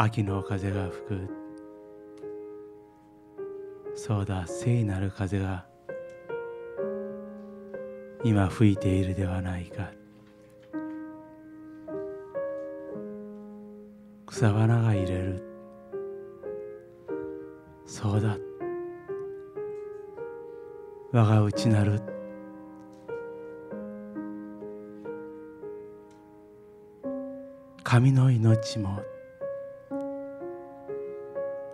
秋の風が吹くそうだ聖なる風が今吹いているではないか草花が揺れるそうだ我が内なる神の命も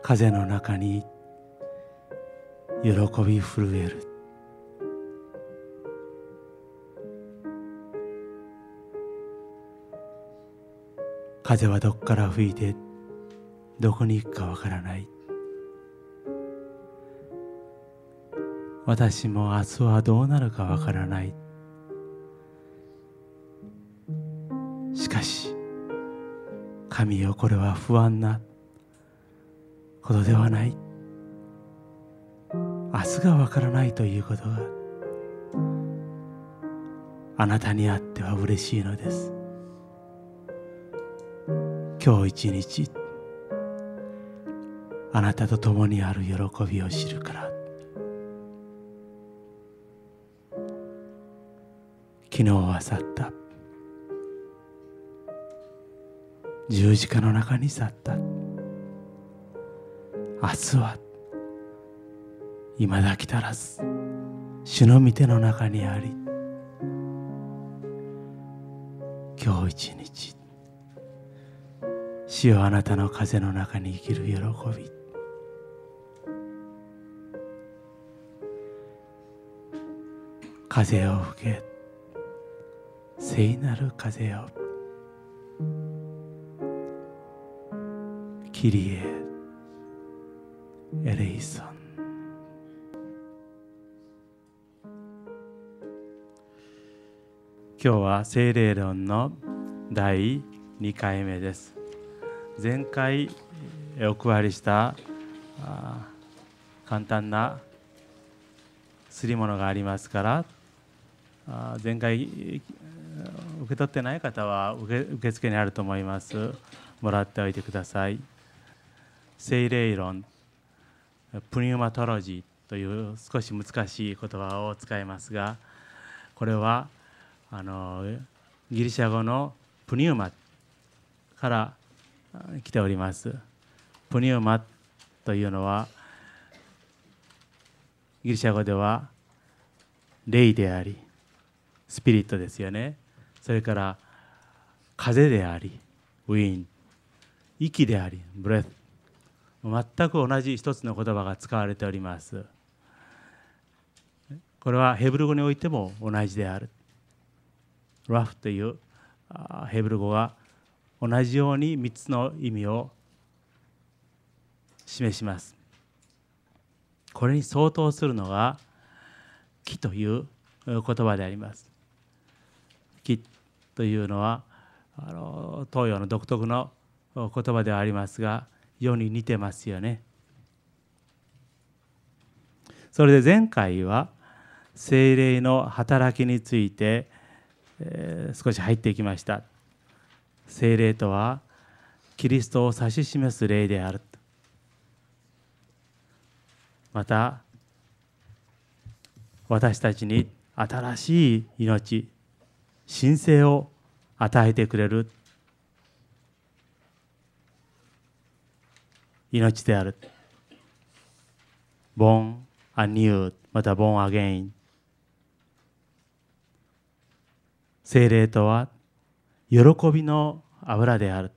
風の中に喜び震える風はどこから吹いてどこに行くかわからない私も明日はどうなるかわからないしかし神よこれは不安なことではない明日がわからないということがあなたにあっては嬉しいのです今日一日あなたと共にある喜びを知るから昨日は去った十字架の中に去った明日は今だ来たらず主の御手の中にあり今日一日主よあなたの風の中に生きる喜び風を受け聖なる風を切りへエレイソン。今日は聖霊論の第2回目です前回お配りした簡単なすり物がありますから前回受け取ってない方は受付にあると思いますもらっておいてください聖霊論プニュマトロジーという少し難しい言葉を使いますがこれはあのギリシャ語のプニューマから来ております。プニューマというのはギリシャ語では霊でありスピリットですよねそれから風でありウィーン息でありブレス全く同じ一つの言葉が使われておりますこれはヘブル語においても同じであるラフというヘブル語は同じように3つの意味を示しますこれに相当するのが木という言葉であります木というのはあの東洋の独特の言葉ではありますがよに似てますよね。それで前回は精霊の働きについて、えー、少し入ってきました。精霊とはキリストを指し示す霊である。また私たちに新しい命神聖を与えてくれる命である。Born anew また Born again 精霊とは喜びの油である。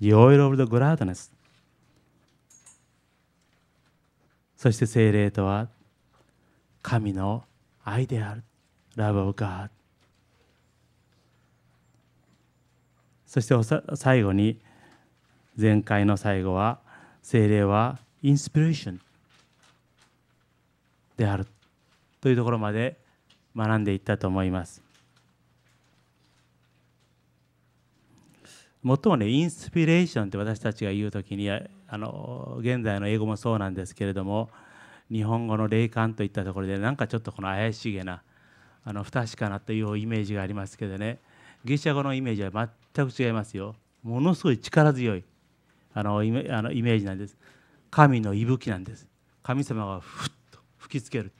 The oil of the gladness そして精霊とは神の愛である。Love of God そして最後に前回の最後は精霊はインスピレーションであるというところまで学んでいったと思います。もっともねインスピレーションって私たちが言うときにあの現在の英語もそうなんですけれども日本語の霊感といったところでなんかちょっとこの怪しげなあの不確かなというイメージがありますけどねギリシャ語のイメージは全く違いますよものすごい力強いあのイメあのイメージなんです神の息吹なんです神様がふっと吹きつける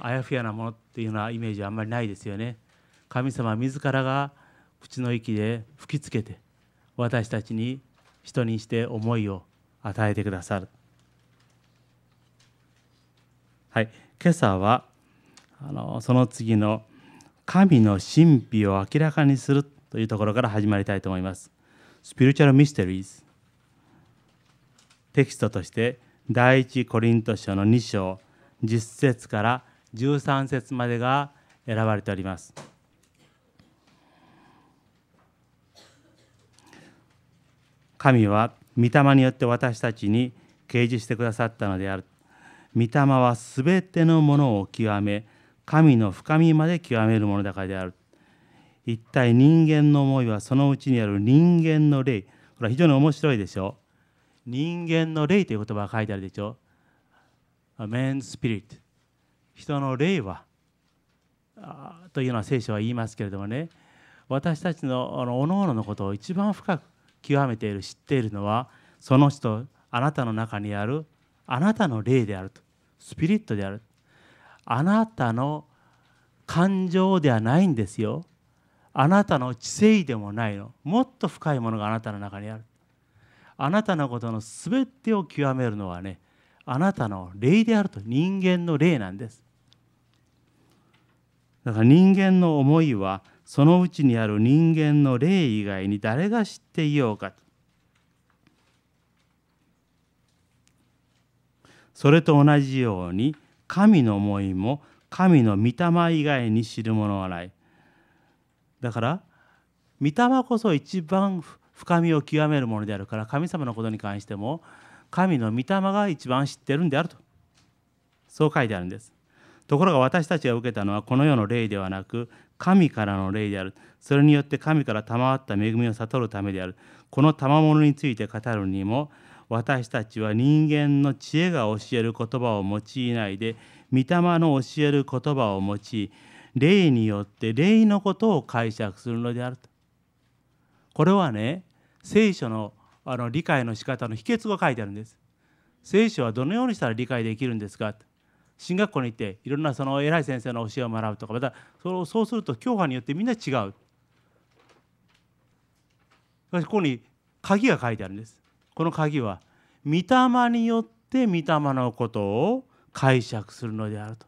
あやふやなものっていうのはイメージはあんまりないですよね神様自らが口の息で吹きつけて私たちに人にして思いを与えてくださるはい今朝はあのその次の神の神秘を明らかにするというところから始まりたいと思いますスピリチュアルミステリーズテキストとして第一コリント書の2章10節から13節までが選ばれております神は御霊によって私たちに掲示してくださったのである御霊はすべてのものを極め神の深みまで極めるものだからである一体人間の思いはそのうちにある人間の霊これは非常に面白いでしょ人間の霊という言葉が書いてあるでしょ A man's spirit 人の霊はというのは聖書は言いますけれどもね私たちのあの各々のことを一番深く極めている知っているのはその人あなたの中にあるあなたの霊であるとスピリットであるあなたの感情ではないんですよあなたの知性でもないのもっと深いものがあなたの中にあるあなたのことの全てを極めるのはねあなたの霊であると人間の霊なんですだから人間の思いはそのうちにある人間の霊以外に誰が知っていようかそれと同じように神の思いも神の御霊以外に知るものはないだから御霊こそ一番深みを極めるものであるから神様のことに関しても神の御霊が一番知ってるんであるとそう書いてあるんですところが私たちが受けたのはこの世の霊ではなく神からの霊であるそれによって神から賜った恵みを悟るためであるこの賜物について語るにも私たちは人間の知恵が教える言葉を用いないで御霊の教える言葉を用い霊によって霊のことを解釈するのであるとこれはね聖書のあの理解の仕方の秘訣が書いてあるんです聖書はどのようにしたら理解できるんですか進学校に行っていろんなその偉い先生の教えを学ぶとかまたそうすると教派によってみんな違うここに鍵が書いてあるんですこの鍵は御霊によって御霊のことを解釈するのであると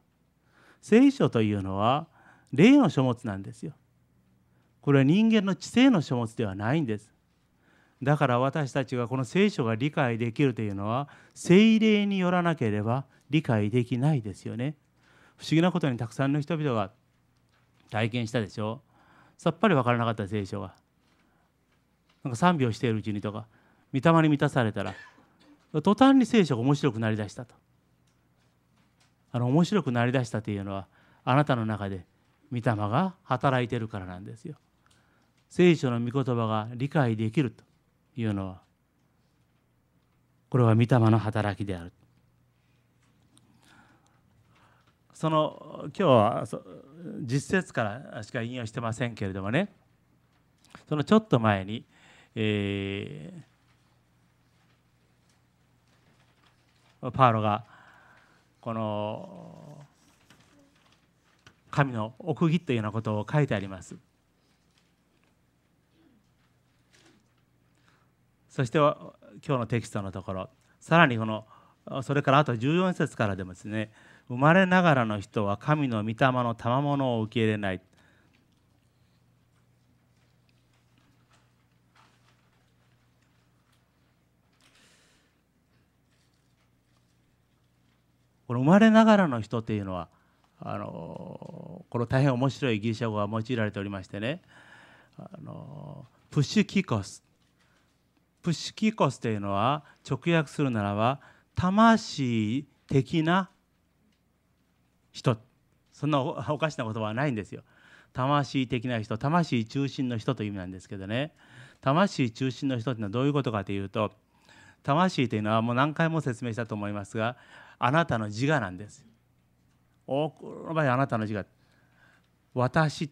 聖書というのは霊の書物なんですよ。これは人間の知性の書物ではないんです。だから私たちがこの聖書が理解できるというのは聖霊によらなければ理解できないですよね。不思議なことにたくさんの人々が体験したでしょう。さっぱり分からなかった聖書が。なんか賛美をしているうちにとか御霊に満たされたら途端に聖書が面白くなりだしたと。あの面白くなりだしたというのはあなたの中で御霊が働いてるからなんですよ。聖書の御言葉が理解できるというのはこれは御霊の働きである。その今日は実説からしか引用してませんけれどもねそのちょっと前に、えー、パウロがこの神の奥義というようなことを書いてありますそして今日のテキストのところさらにこのそれからあと14節からでもですね生まれながらの人は神の御霊の賜物を受け入れないこの生まれながらの人というのはあのこの大変面白いギリシャ語が用いられておりましてねあのプッシュキコスプッシュキコスというのは直訳するならば魂的な人そんなおかしな言葉はないんですよ。魂的な人魂中心の人という意味なんですけどね魂中心の人っていうのはどういうことかというと魂というのはもう何回も説明したと思いますがあなたの自我なんです多くの場合あなたの字が私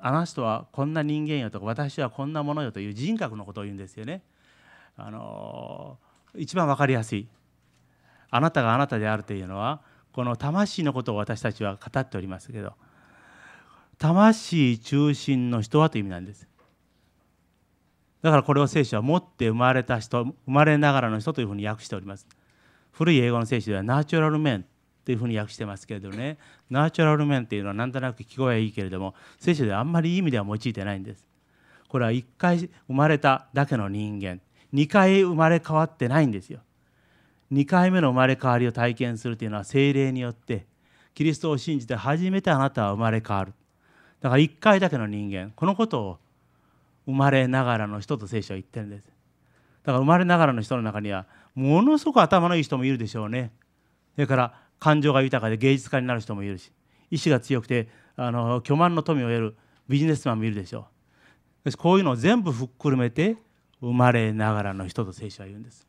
あの人はこんな人間よとか私はこんなものよという人格のことを言うんですよね。あの一番分かりやすいあなたがあなたであるというのはこの魂のことを私たちは語っておりますけど魂中心の人はという意味なんですだからこれを聖書は持って生まれた人生まれながらの人というふうに訳しております古い英語の聖書ではナチュラルメンというふうに訳してますけれどねナーチュラル面ていうのはなんとなく聞こえはいいけれども聖書ではあんまりいい意味では用いてないんです。これは1回生まれただけの人間2回生まれ変わってないんですよ。2回目の生まれ変わりを体験するというのは精霊によってキリストを信じて初めてあなたは生まれ変わる。だから1回だけの人間このことを生まれながらの人と聖書は言ってるんです。だから生まれながらの人の中にはものすごく頭のいい人もいるでしょうね。それから感情が豊かで芸術家になる人もいるし意志が強くてあの巨万の富を得るビジネスマンもいるでしょうこういうのを全部ふっくるめて生まれながらの人と聖書は言うんです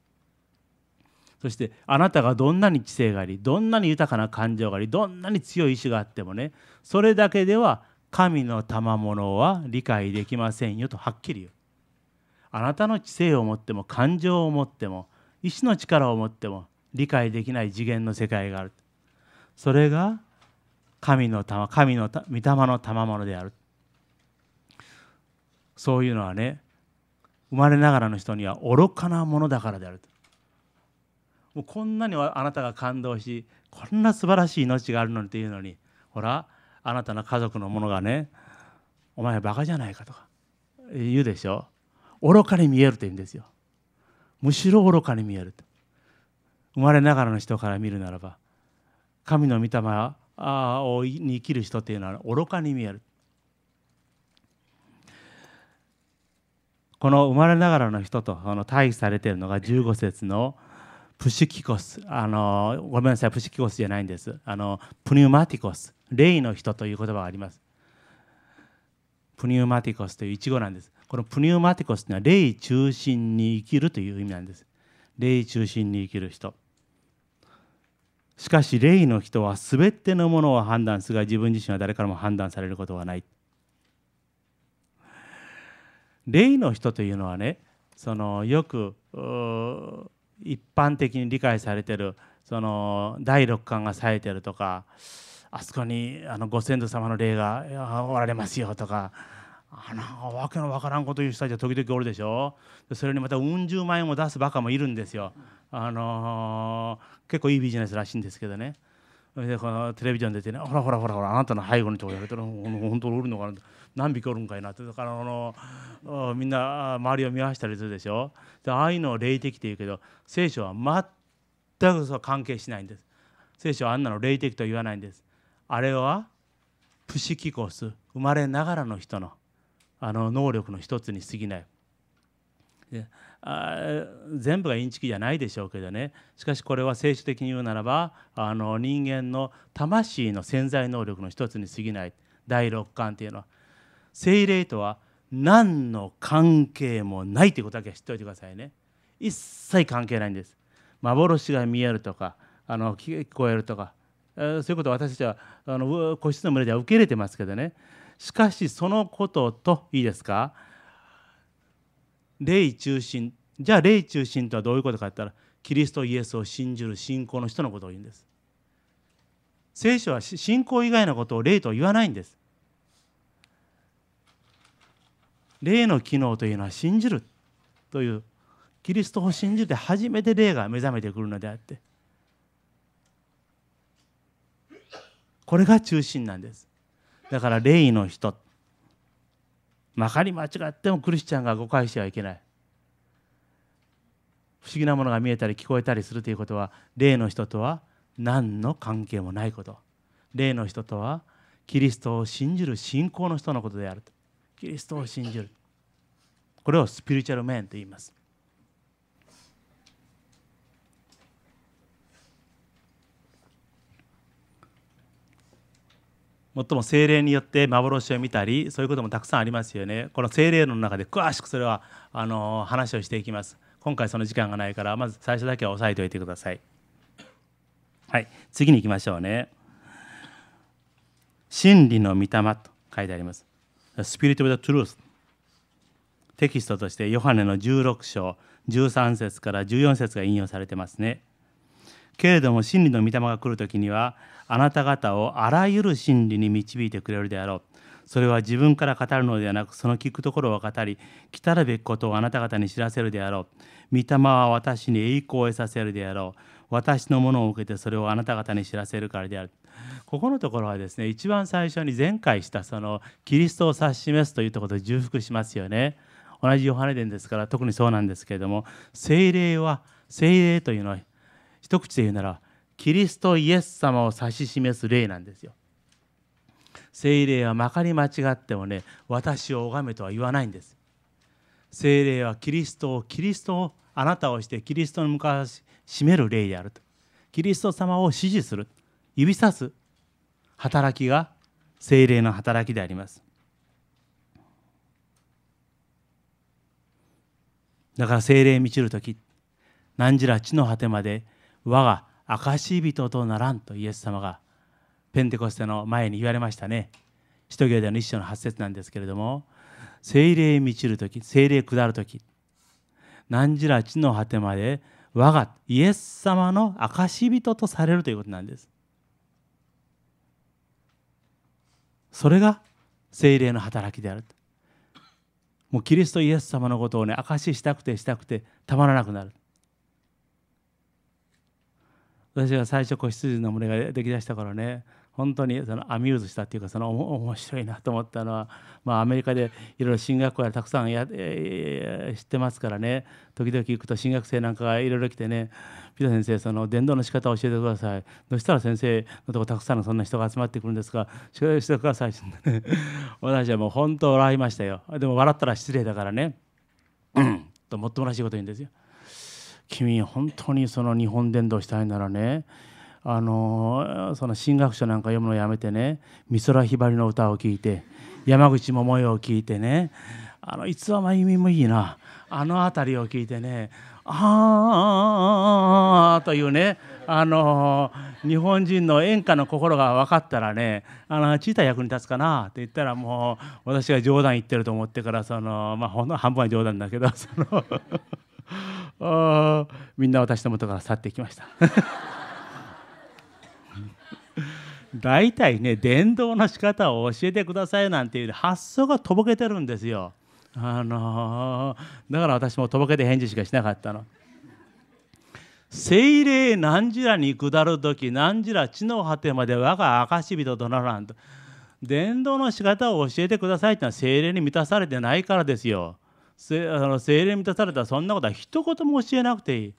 そしてあなたがどんなに知性がありどんなに豊かな感情がありどんなに強い意志があってもねそれだけでは神の賜物は理解できませんよとはっきり言うあなたの知性を持っても感情を持っても意志の力を持っても理解できない次元の世界があるそれが神の玉神の御霊の賜物であるそういうのはね生まれながらの人には愚かなものだからであるもうこんなにあなたが感動しこんな素晴らしい命があるのにというのにほらあなたの家族の者がねお前バカじゃないかとか言うでしょ愚かに見えるというんですよむしろ愚かに見えると生まれながらの人から見るならば神の御霊をに生きる人っていうのは愚かに見えるこの生まれながらの人とあの対比されているのが15節のプシキコスあのごめんなさいプシキコスじゃないんですあのプニューマティコス霊の人という言葉がありますプニューマティコスというイチゴなんですこのプニューマティコスというのは霊中心に生きるという意味なんです霊中心に生きる人しかし霊の人は全てのものを判断するが自分自身は誰からも判断されることはない霊の人というのはねそのよく一般的に理解されてるその第六感が冴えてるとかあそこにあのご先祖様の霊がおられますよとかあなわけのわからんこと言う人たちは時々おるでしょそれにまたうん十万円も出すバカもいるんですよ、あのー、結構いいビジネスらしいんですけどねでこのテレビジョン出てね「ほらほらほらほらあなたの背後のとこやると、本当おるのかな」何匹おるんかいなってだからあのみんな周りを見合わせたりするでしょでああいうのを霊的って言うけど聖書は全くそう関係しないんです聖書はあんなの霊的と言わないんですあれはプシキコス生まれながらの人のあの能力の一つに過ぎない。あ全部がインチキじゃないでしょうけどねしかしこれは聖書的に言うならばあの人間の魂の潜在能力の一つに過ぎない第六感っていうのは精霊とは何の関係もないということだけは知っておいてくださいね一切関係ないんです幻が見えるとかあの聞こえるとか、えー、そういうことを私たちはあの個室の群れでは受け入れてますけどねしかしそのことといいですか霊中心じゃあ霊中心とはどういうことかって言ったらキリストイエスを信じる信仰の人のことを言うんです聖書は信仰以外のことを霊と言わないんです霊の機能というのは信じるというキリストを信じて初めて霊が目覚めてくるのであってこれが中心なんですだから霊の人まかり間違ってもクリスチャンが誤解してはいけない不思議なものが見えたり聞こえたりするということは霊の人とは何の関係もないこと霊の人とはキリストを信じる信仰の人のことであるキリストを信じるこれをスピリチュアルメンと言いますもっとも精霊によって幻を見たりそういうこともたくさんありますよねこの精霊の中で詳しくそれはあの話をしていきます今回その時間がないからまず最初だけは押さえておいてくださいはい次に行きましょうね真理の御霊と書いてあります Spirit of the Truth テキストとしてヨハネの16章13節から14節が引用されてますねけれども真理の御霊が来る時にはあなた方をあらゆる真理に導いてくれるであろうそれは自分から語るのではなくその聞くところを語り来たるべきことをあなた方に知らせるであろう御霊は私に栄光を得させるであろう私のものを受けてそれをあなた方に知らせるからであるここのところはですね一番最初に前回したそのキリストを指し示すというところで重複しますよね同じヨハネ伝ですから特にそうなんですけれども聖霊は聖霊というのは一口で言うならキリストイエス様を指し示す例なんですよ。聖霊はまかり間違ってもね私を拝めとは言わないんです。聖霊はキリストをキリストをあなたをしてキリストに向かわしめる霊であるとキリスト様を支持する指さす働きが聖霊の働きであります。だから聖霊満ちる時何時ら地の果てまで我が証人とならんとイエス様がペンテコステの前に言われましたね。使徒行伝の一章の8節なんですけれども聖霊満ちる時聖霊下る時何時ら地の果てまで我がイエス様の証人とされるということなんです。それが聖霊の働きである。もうキリストイエス様のことをね証ししたくてしたくてたまらなくなる。私が最初子羊の群れができだした頃ね本当にそのアミューズしたっていうかその面白いなと思ったのは、まあ、アメリカでいろいろ進学校やたくさんや、えー、知ってますからね時々行くと進学生なんかがいろいろ来てね「ピザ先生その伝道の仕方を教えてください」「どうしたら先生のとこたくさんのそんな人が集まってくるんですが教してください」私はもう本当笑いましたよでも笑ったら失礼だからね「うん」ともっともらしいこと言うんですよ。君本当にその日本伝道したいならねあのその神学書なんか読むのやめてね美空ひばりの歌を聴いて山口百恵を聴いてねあのつは真由美もいいなあの辺りを聞いてね「ああ」というねあの日本人の演歌の心が分かったらね「あのチーター役に立つかな」って言ったらもう私が冗談言ってると思ってからその、まあ、ほんの半分は冗談だけどその あみんな私のもとから去っていきました 大体ね伝道の仕方を教えてくださいなんていう発想がとぼけてるんですよ、あのー、だから私もとぼけて返事しかしなかったの。聖霊何時らに下る時何時ら地の果てまで我が証人とならんと伝道の仕方を教えてくださいってのは聖霊に満たされてないからですよ。精霊満たされたそんなことは一言も教えなくていい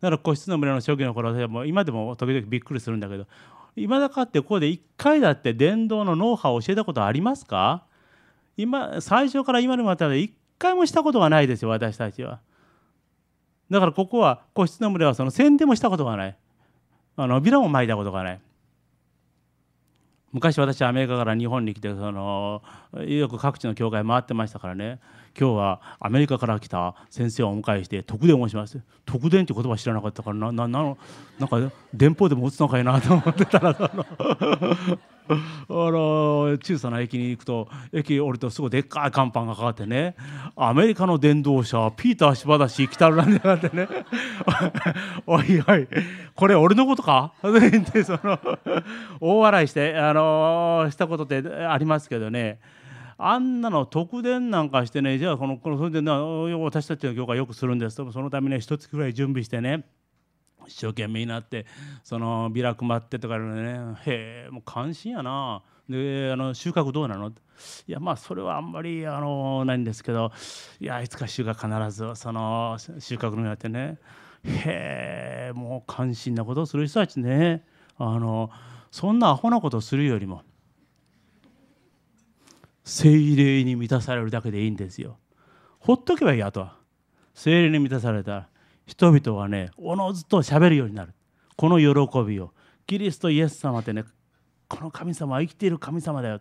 だから個室の村の初期の頃はも今でも時々びっくりするんだけど今だかってここで1回だって伝道のノウハウを教えたことありますか今最初から今でもあったら1回もしたことがないですよ私たちはだからここは個室の群れはその宣伝もしたことがないあのビラも巻いたことがない昔私アメリカから日本に来てそのよく各地の教会回ってましたからね今日はアメリカから来た先生をお迎えして特伝をします特伝って言葉知らなかったからなななのなんか電報でも打つのかいなと思ってたらの小さな駅に行くと駅降りるとすごいでっかい看板がかかってね「アメリカの電動車ピーター柴田氏来たるなんてなってねおいおいこれ俺のことか?」ってその大笑いしてあのしたことってありますけどねあんなの特伝なんかしてねじゃあこのこのそれで、私たちの業界よくするんですとそのために、ね、一月ぐらい準備してね一生懸命になってそのビラ配ってとかねへえもう関心やなであの収穫どうなのいやまあそれはあんまりあのないんですけどいやいつか収穫必ずその収穫のやってねへえもう関心なことをする人たちねあのそんなアホなことするよりも精霊に満たされるだけでいいんですよほっとけばいいやと精霊に満たされたら人々はねおのずと喋るようになるこの喜びをキリストイエス様ってねこの神様は生きている神様だよ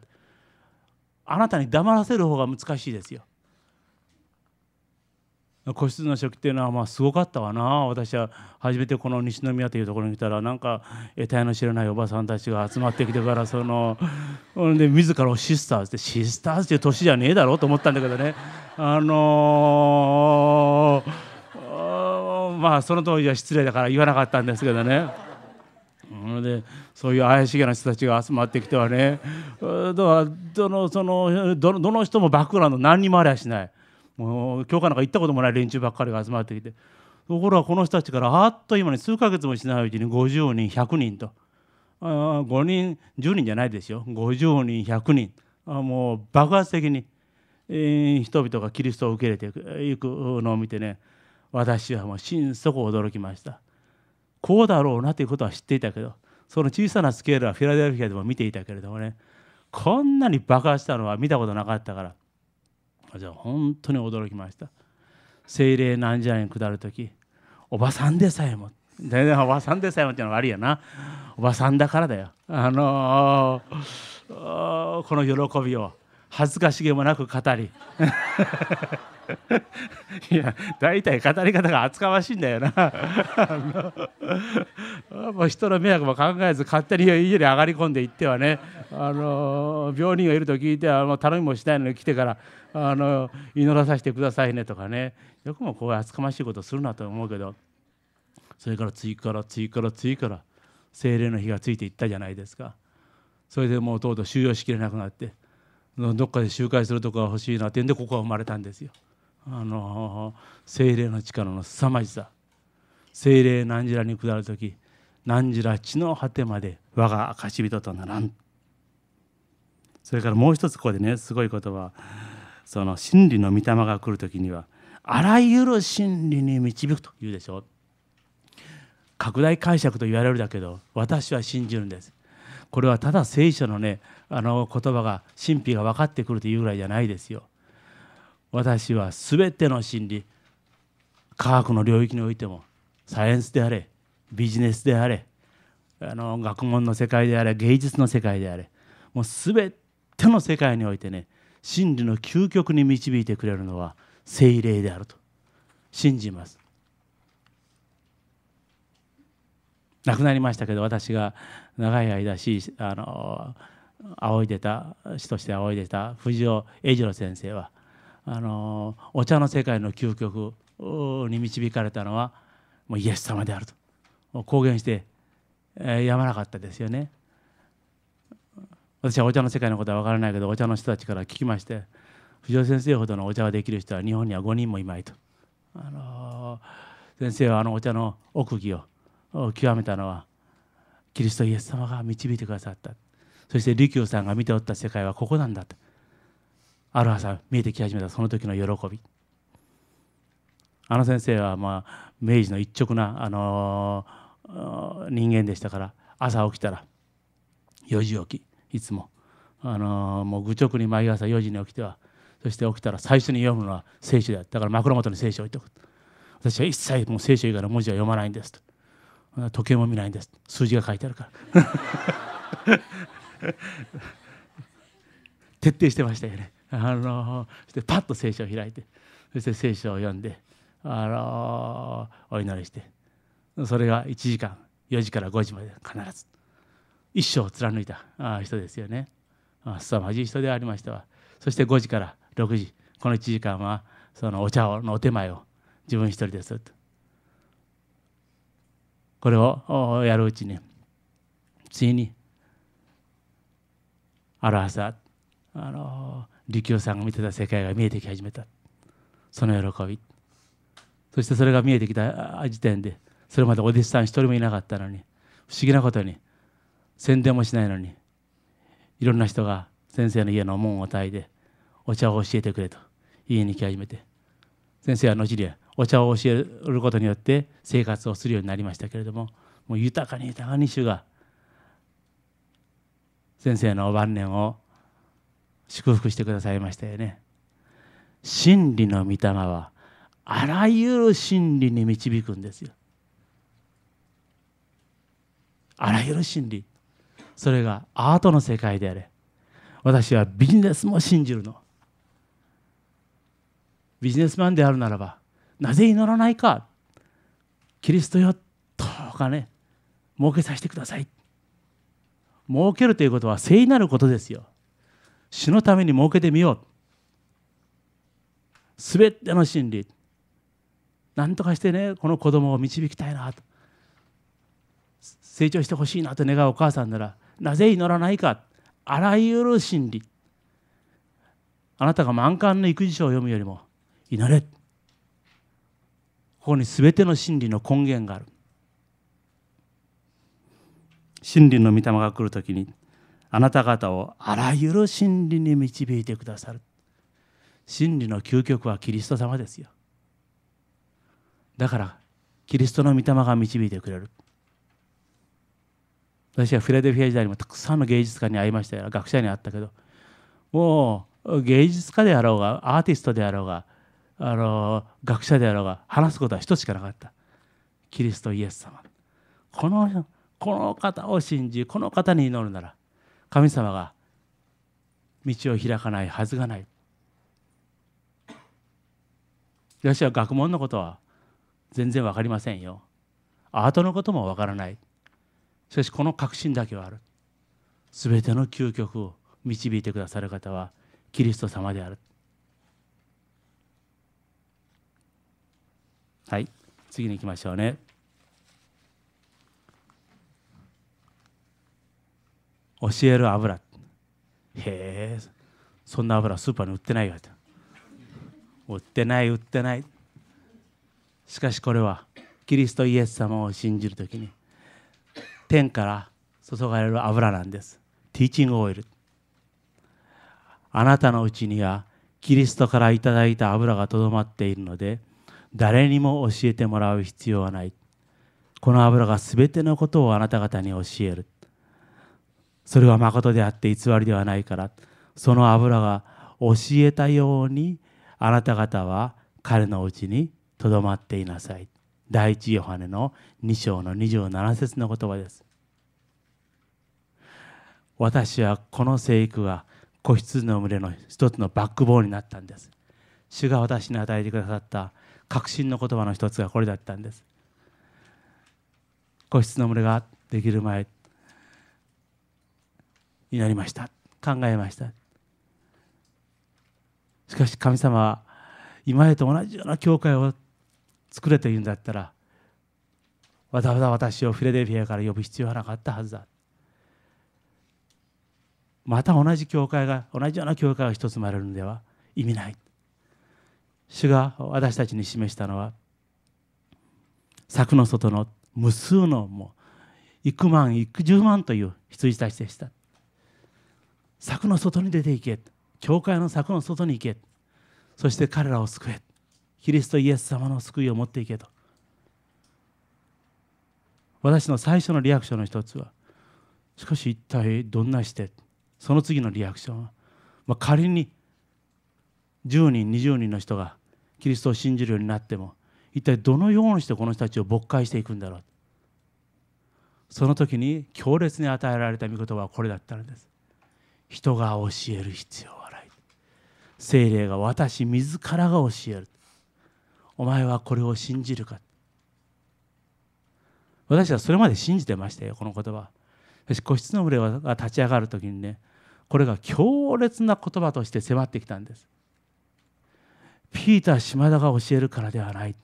あなたに黙らせる方が難しいですよ個室の食っていうのはまあすごかったわな私は初めてこの西宮というところに来たらなんか得体の知れないおばさんたちが集まってきてからそので自らをシスターズってシスターズっていう年じゃねえだろうと思ったんだけどねあのーまあその当時は失礼だから言わなかったんですけどね。でそういう怪しげな人たちが集まってきてはねどのそのどの人もバックグラウンド何にもありゃしないもう教科なんか行ったこともない連中ばっかりが集まってきてところがこの人たちからあっという間に数ヶ月もしないうちに50人100人とあ5人10人じゃないですよ50人100人あもう爆発的に、えー、人々がキリストを受け入れていくのを見てね私はもう心底驚きましたこうだろうなということは知っていたけどその小さなスケールはフィラデルフィアでも見ていたけれどもねこんなに爆発したのは見たことなかったから私は本当に驚きました精霊なんじゃらに下る時おばさんでさえも全然おばさんでさえもっていうのが悪いやなおばさんだからだよあのー、この喜びを恥ずかしげもなく語り いや大体語り方が厚かましいんだよな もう人の迷惑も考えず勝手に家に上がり込んでいってはねあの病人がいると聞いてあう頼みもしないのに来てからあの祈らさせてくださいねとかねよくもこういう厚かましいことするなと思うけどそれから次から次から次から精霊の日がついていったじゃないですかそれでもうとうとう収容しきれなくなって。どっかで集会するとこが欲しいなとんでここが生まれたんですよ。あの精霊の力の凄まじさ精霊何時らに下る時何時ら地の果てまで我が証人とならんそれからもう一つここでねすごいことはその真理の御霊が来る時にはあらゆる真理に導くというでしょう拡大解釈と言われるだけど私は信じるんですこれはただ聖書のねあの言葉が神秘が分かってくるというぐらいじゃないですよ。私は全ての真理科学の領域においてもサイエンスであれビジネスであれあの学問の世界であれ芸術の世界であれもう全ての世界においてね真理の究極に導いてくれるのは精霊であると信じます。亡くなりましたけど私が長い間しあの仰いでた師として仰いでた藤尾栄次郎先生はあのお茶の世界の究極に導かれたのはもうイエス様であると公言して、えやまなかったですよね。私はお茶の世界のことは分からないけどお茶の人たちから聞きまして藤尾先生ほどのお茶ができる人は日本には5人もいまいと。あのー、先生はあのお茶の奥義を極めたのはキリストイエス様が導いてくださった。そして利休さんが見ておった世界はここなんだとある朝見えてき始めたその時の喜びあの先生はまあ明治の一直な、あのー、人間でしたから朝起きたら4時起きいつも、あのー、もう愚直に毎朝4時に起きてはそして起きたら最初に読むのは聖書だだから枕元に聖書を置いておく私は一切もう聖書以外の文字は読まないんですと時計も見ないんです数字が書いてあるから 徹底してましたよね。あのそしてパッと聖書を開いてそして聖書を読んで、あのお祈りしてそれが1時間4時から5時まで必ず一生貫いた人ですよね。凄まじい人でありましたわ。そして5時から6時この1時間はそのお茶のお手前を自分一人ですと。これをやるうちについにある朝あの利休さんが見てた世界が見えてき始めたその喜びそしてそれが見えてきた時点でそれまでお弟子さん一人もいなかったのに不思議なことに宣伝もしないのにいろんな人が先生の家の門をたいでお茶を教えてくれと家に来始めて先生は後にお茶を教えることによって生活をするようになりましたけれどももう豊かに豊かに主が先生の晩年を祝福してくださいましたよね。真理の御霊はあらゆる真理に導くんですよ。あらゆる真理それがアートの世界であれ私はビジネスも信じるのビジネスマンであるならばなぜ祈らないかキリストよとかね儲けさせてください儲けるということは聖なることですよ。主のために儲けてみよう。すべての真理。なんとかしてね、この子供を導きたいなと。成長してほしいなと願うお母さんなら、なぜ祈らないか。あらゆる真理。あなたが満貫の育児書を読むよりも、祈れ。ここにすべての真理の根源がある。真理の御霊が来る時にあなた方をあらゆる真理に導いてくださる真理の究極はキリスト様ですよだからキリストの御霊が導いてくれる私はフィラデフィア時代にもたくさんの芸術家に会いましたよ学者に会ったけどもう芸術家であろうがアーティストであろうがあの学者であろうが話すことは一つしかなかったキリストイエス様このこの方を信じこの方に祈るなら神様が道を開かないはずがない私は学問のことは全然分かりませんよアートのことも分からないしかしこの確信だけはある全ての究極を導いてくださる方はキリスト様であるはい次に行きましょうね教える油へえそんな油スーパーに売ってないよっ売ってない売ってないしかしこれはキリストイエス様を信じる時に天から注がれる油なんですティーチングオイルあなたのうちにはキリストからいただいた油がとどまっているので誰にも教えてもらう必要はないこの油が全てのことをあなた方に教えるそれは誠であって偽りではないからその油が教えたようにあなた方は彼のうちにとどまっていなさい第一ヨハネの2章の27節の言葉です私はこの生育が子羊の群れの一つのバックボーンになったんです主が私に与えてくださった確信の言葉の一つがこれだったんです子羊の群れができる前祈りました考えましたしかし神様は今へと同じような教会を作れというんだったらわざわざ私をフィレデルフィアから呼ぶ必要はなかったはずだまた同じ教会が同じような教会が一つ生まれるのでは意味ない主が私たちに示したのは柵の外の無数のもう幾万幾十万という羊たちでした柵の外に出て行け教会の柵の外に行けそして彼らを救えキリストイエス様の救いを持っていけと私の最初のリアクションの一つはしかし一体どんなしてその次のリアクションは、まあ、仮に10人20人の人がキリストを信じるようになっても一体どのようにしてこの人たちを勃会していくんだろうその時に強烈に与えられた御言葉はこれだったのです人が教える必要はない精霊が私自らが教えるお前はこれを信じるか私はそれまで信じてましたよこの言葉私個室の群れが立ち上がる時にねこれが強烈な言葉として迫ってきたんですピーター島田が教えるからではない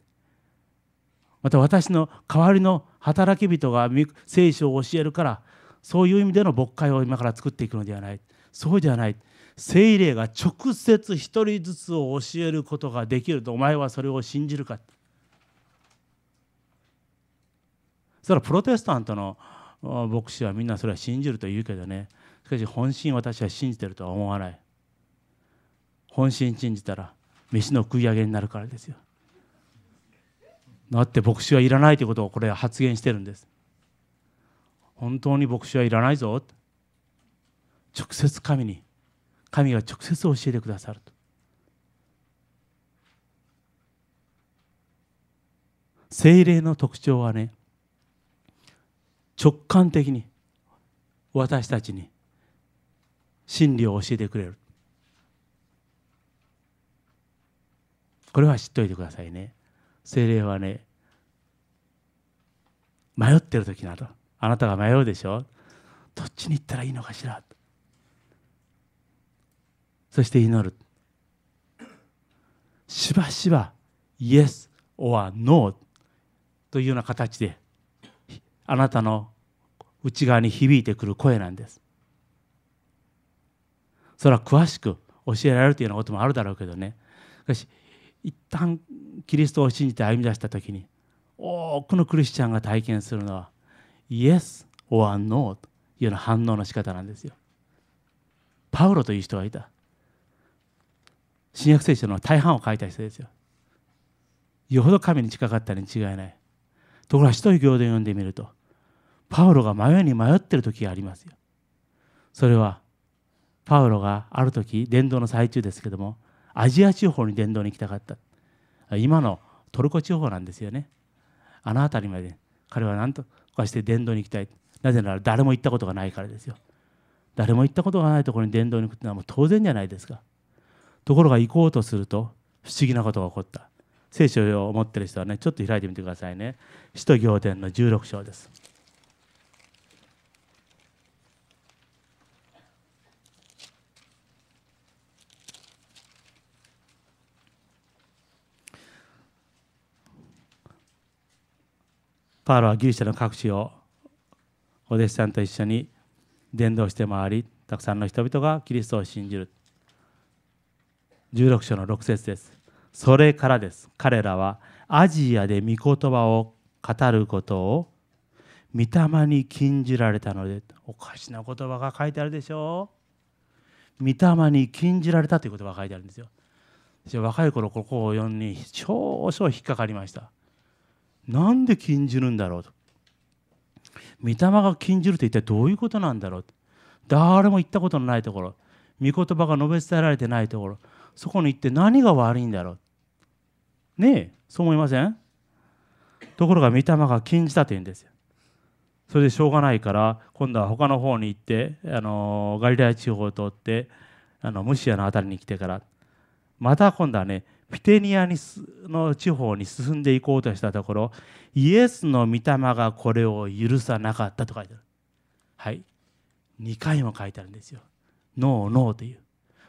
また私の代わりの働き人が聖書を教えるからそういう意味での牧会を今から作っていくのではないそうじゃない聖霊が直接1人ずつを教えることができるとお前はそれを信じるかそれはプロテスタントの牧師はみんなそれは信じると言うけどねしかし本心私は信じてるとは思わない本心信じたら飯の食い上げになるからですよだって牧師はいらないということをこれは発言してるんです本当に牧師はいらないぞって直接神に神が直接教えてくださると精霊の特徴はね直感的に私たちに真理を教えてくれるこれは知っておいてくださいね精霊はね迷ってる時などあなたが迷うでしょどっちに行ったらいいのかしらそして祈るしばしばイエス or No というような形であなたの内側に響いてくる声なんですそれは詳しく教えられるというようなこともあるだろうけどねしかし一旦キリストを信じて歩み出した時に多くのクリスチャンが体験するのはイエス or No というような反応の仕方なんですよパウロという人がいた新約聖書の大半を書いた人ですよ。よほど神に近かったに違いない。ところが一行で読んでみると、パウロが迷いに迷ってる時がありますよ。それは、パウロがある時、伝道の最中ですけども、アジア地方に伝道に行きたかった。今のトルコ地方なんですよね。あの辺りまで彼は何とかして伝道に行きたい。なぜなら誰も行ったことがないからですよ。誰も行ったことがないところに伝道に行くってのはもう当然じゃないですか。ところが行こうとすると不思議なことが起こった聖書を持ってる人はねちょっと開いてみてくださいね「使徒行伝」の16章ですパウロはギリシャの各地をお弟子さんと一緒に伝道して回りたくさんの人々がキリストを信じる16章の6節です。それからです。彼らはアジアで御言葉を語ることを御霊に禁じられたのでおかしな言葉が書いてあるでしょう。御霊に禁じられたという言葉が書いてあるんですよ。私は若い頃ここを読んに少々引っかかりました。なんで禁じるんだろうと。御霊が禁じるって一体どういうことなんだろうと。誰も言ったことのないところ、御言葉が述べ伝えられてないところ、そこに行って何が悪いんだろうねえそう思いませんところが御霊が禁じたというんですよそれでしょうがないから今度は他の方に行ってあのガリラヤ地方を通ってあのムシアの辺りに来てからまた今度はねピテニアにの地方に進んでいこうとしたところイエスの御霊がこれを許さなかったと書いてあるはい2回も書いてあるんですよノーノーという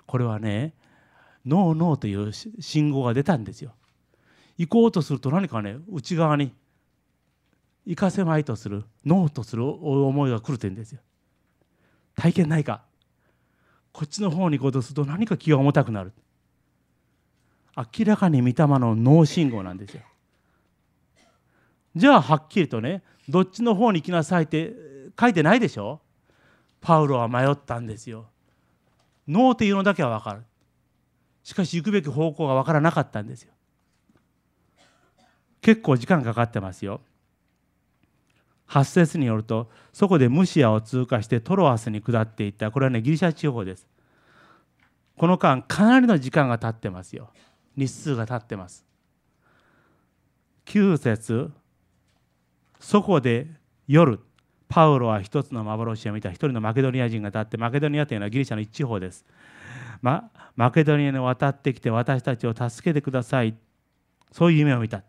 これはねノーノーという信号が出たんですよ。行こうとすると何かね内側に行かせまいとするノーとする思いが来るんですよ。体験ないかこっちの方に行こうとすると何か気が重たくなる明らかに御霊の脳信号なんですよ。じゃあはっきりとねどっちの方に行きなさいって書いてないでしょパウロは迷ったんですよ。ノーっていうのだけは分かる。しかし行くべき方向が分からなかったんですよ結構時間かかってますよ発説によるとそこでムシアを通過してトロアスに下っていったこれはねギリシャ地方ですこの間かなりの時間が経ってますよ日数が経ってます9節そこで夜パウロは一つの幻を見た一人のマケドニア人が立ってマケドニアというのはギリシャの一地方ですマケドニアに渡ってきて私たちを助けてくださいそういう夢を見た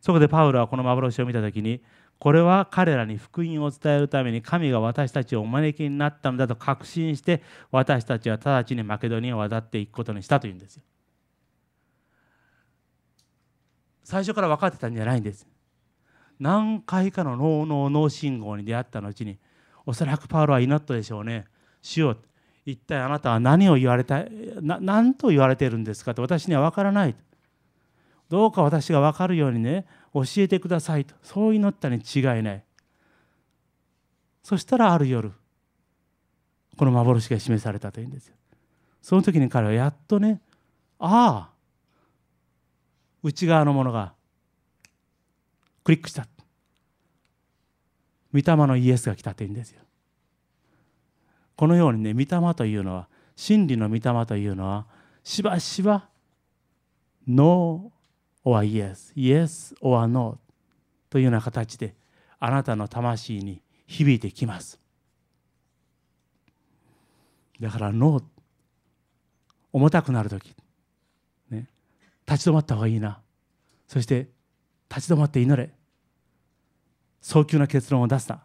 そこでパウロはこの幻を見た時にこれは彼らに福音を伝えるために神が私たちをお招きになったのだと確信して私たちは直ちにマケドニアを渡っていくことにしたというんですよ最初から分かってたんじゃないんです何回かの脳脳脳信号に出会った後におそらくパウロは祈ったでしょうね主よ一体あなたは何を言われたな何と言われてるんですかと私には分からないとどうか私が分かるようにね教えてくださいとそう祈ったに違いないそしたらある夜この幻が示されたというんですよその時に彼はやっとねああ内側のものがクリックした御霊のイエスが来たというんですよこのようにね、御霊というのは、真理の御霊というのは、しばしば、No or Yes、Yes or No というような形で、あなたの魂に響いてきます。だから、No、重たくなるとき、ね、立ち止まった方がいいな。そして、立ち止まって祈れ。早急な結論を出すな。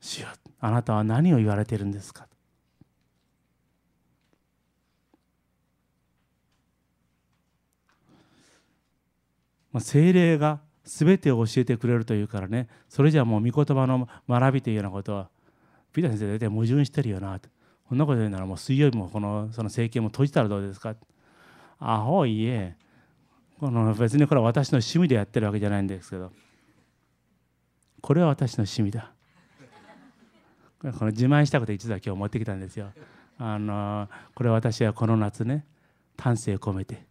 主よあなたは何を言われてるんですか精霊が全てを教えてくれるというからねそれじゃもう御言葉の学びというようなことはピタ先生大体矛盾してるよなとこんなこと言うならもう水曜日もこのその政権も閉じたらどうですかアホいえこの別にこれは私の趣味でやってるわけじゃないんですけどこれは私の趣味だこの自慢したこと一度は今日持ってきたんですよ。あのこれ私はこの夏ね丹精込めて、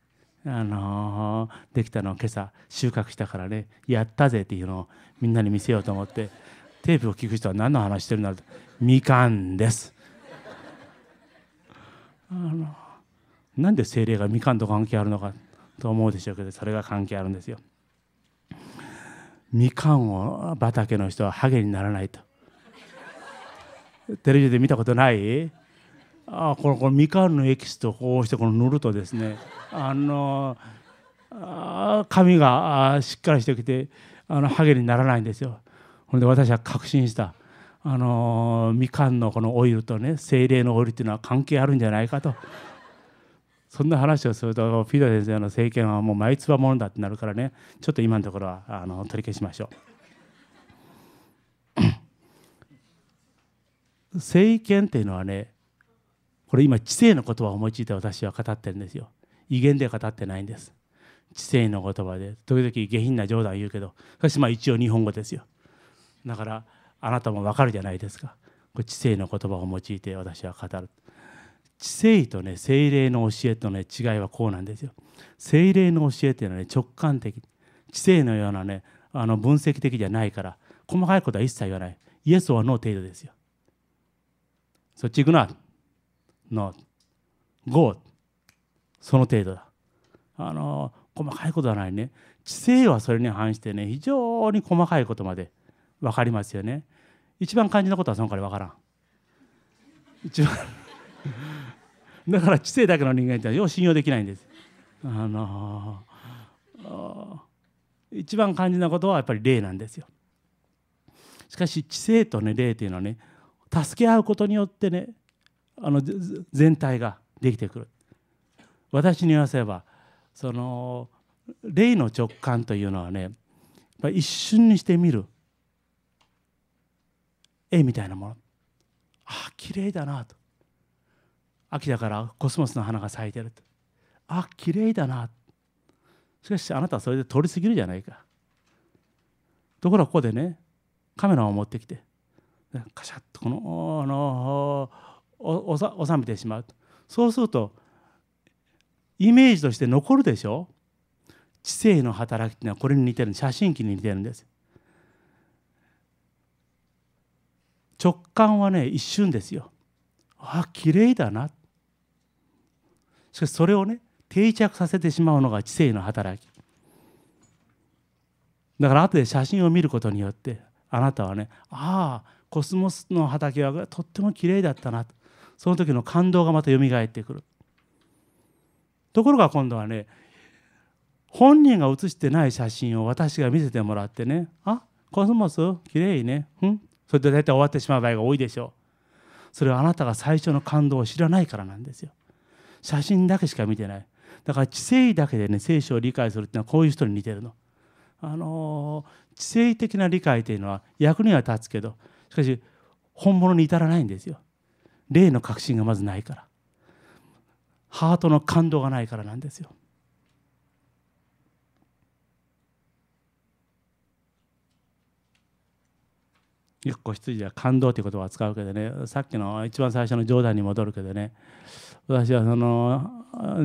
あのできたのを今朝収穫したからねやったぜっていうのをみんなに見せようと思ってテープを聞く人は何の話してるんだろうみかんです。あのなんで精霊がみかんと関係あるのかと思うでしょうけどそれが関係あるんですよ。みかんを畑の人はハゲにならないとテレビで見たことないあこのこのみかんのエキスとこうしてこの塗るとですねあのあ髪がしっかりしてきてあのハゲにならないんですよ。ほんで私は確信したあのみかんのこのオイルとね精霊のオイルっていうのは関係あるんじゃないかと。そんな話をするとフィード先生の政権はもう毎つばものだってなるからねちょっと今のところはあの取り消しましょう。政権っていうのはねこれ今知性の言葉を思いついて私は語ってるんですよ威厳で語ってないんです知性の言葉で時々下品な冗談言うけどそしてまあ一応日本語ですよだからあなたもわかるじゃないですかこれ知性の言葉を用いて私は語る知性とね精霊の教えとね違いはこうなんですよ精霊の教えっていうのはね直感的知性のようなねあの分析的じゃないから細かいことは一切言わないイエスはノー程度ですよそっち行くな。の、go。その程度だ。あの、細かいことはないね。知性はそれに反してね、非常に細かいことまで分かりますよね。一番肝心なことはそのから分からん。一番 だから知性だけの人間ってよう信用できないんです。あの一番肝心なことはやっぱり霊なんですよ。しかし知性とね霊というのはね助け合うことによってねあの全体ができてくる私に言わせればその霊の直感というのはね一瞬にして見る絵みたいなものあ綺麗だなと秋だからコスモスの花が咲いてるとあ綺麗だなしかしあなたはそれで通り過ぎるじゃないかところがここでねカメラを持ってきてカシャッとこののおお収めてしまうとそうするとイメージとして残るでしょ知性の働きっていうのはこれに似てる写真機に似てるんです直感はね一瞬ですよあ綺麗だなしかしそれをね定着させてしまうのが知性の働きだから後で写真を見ることによってあなたはねああコスモスの畑はとっても綺麗だったなその時の感動がまた蘇ってくるところが今度はね本人が写してない写真を私が見せてもらってねあコスモス綺麗ねうんそれで大体終わってしまう場合が多いでしょうそれはあなたが最初の感動を知らないからなんですよ写真だけしか見てないだから知性だけでね聖書を理解するっていうのはこういう人に似てるの。あのー、知性的な理解というのは役には立つけどしかし本物に至らないんですよ霊の確信がまずないからハートの感動がないからなんですよ一個羊は感動という言葉を使うけどねさっきの一番最初の冗談に戻るけどね私はその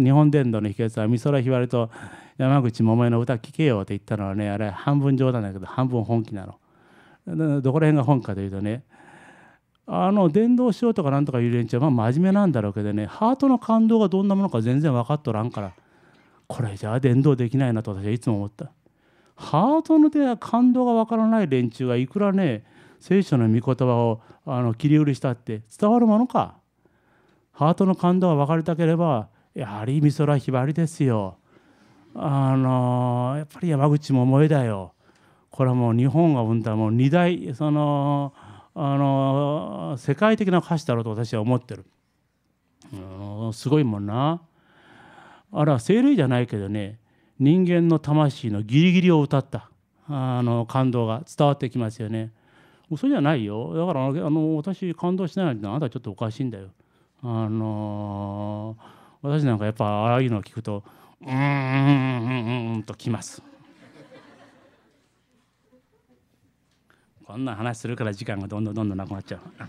日本伝道の秘訣は美空ひばりと山口百恵の歌聴けよって言ったのはねあれ半分冗談だけど半分本気なのどこら辺が本かというとねあの伝道しようとかなんとかいう連中はまあ真面目なんだろうけどねハートの感動がどんなものか全然分かっとらんからこれじゃあ伝道できないなと私はいつも思ったハートので感動が分からない連中がいくらね聖書の御言葉をあの切り売りしたって伝わるものかハートの感動が分かりたければやはり美空ひばりですよあのやっぱり山口百恵だよこれはもう日本が生んだもう二大そのあの世界的な歌詞だろうと私は思ってる、うん、すごいもんなあれは精霊じゃないけどね人間の魂のギリギリを歌ったあの感動が伝わってきますよね嘘じゃないよだからあの私感動しないなんてあなたちょっとおかしいんだよあの私なんかやっぱああいうのを聞くとうんうんうんうんときますこんな話するから時間がどんどんどんどんなくなっちゃう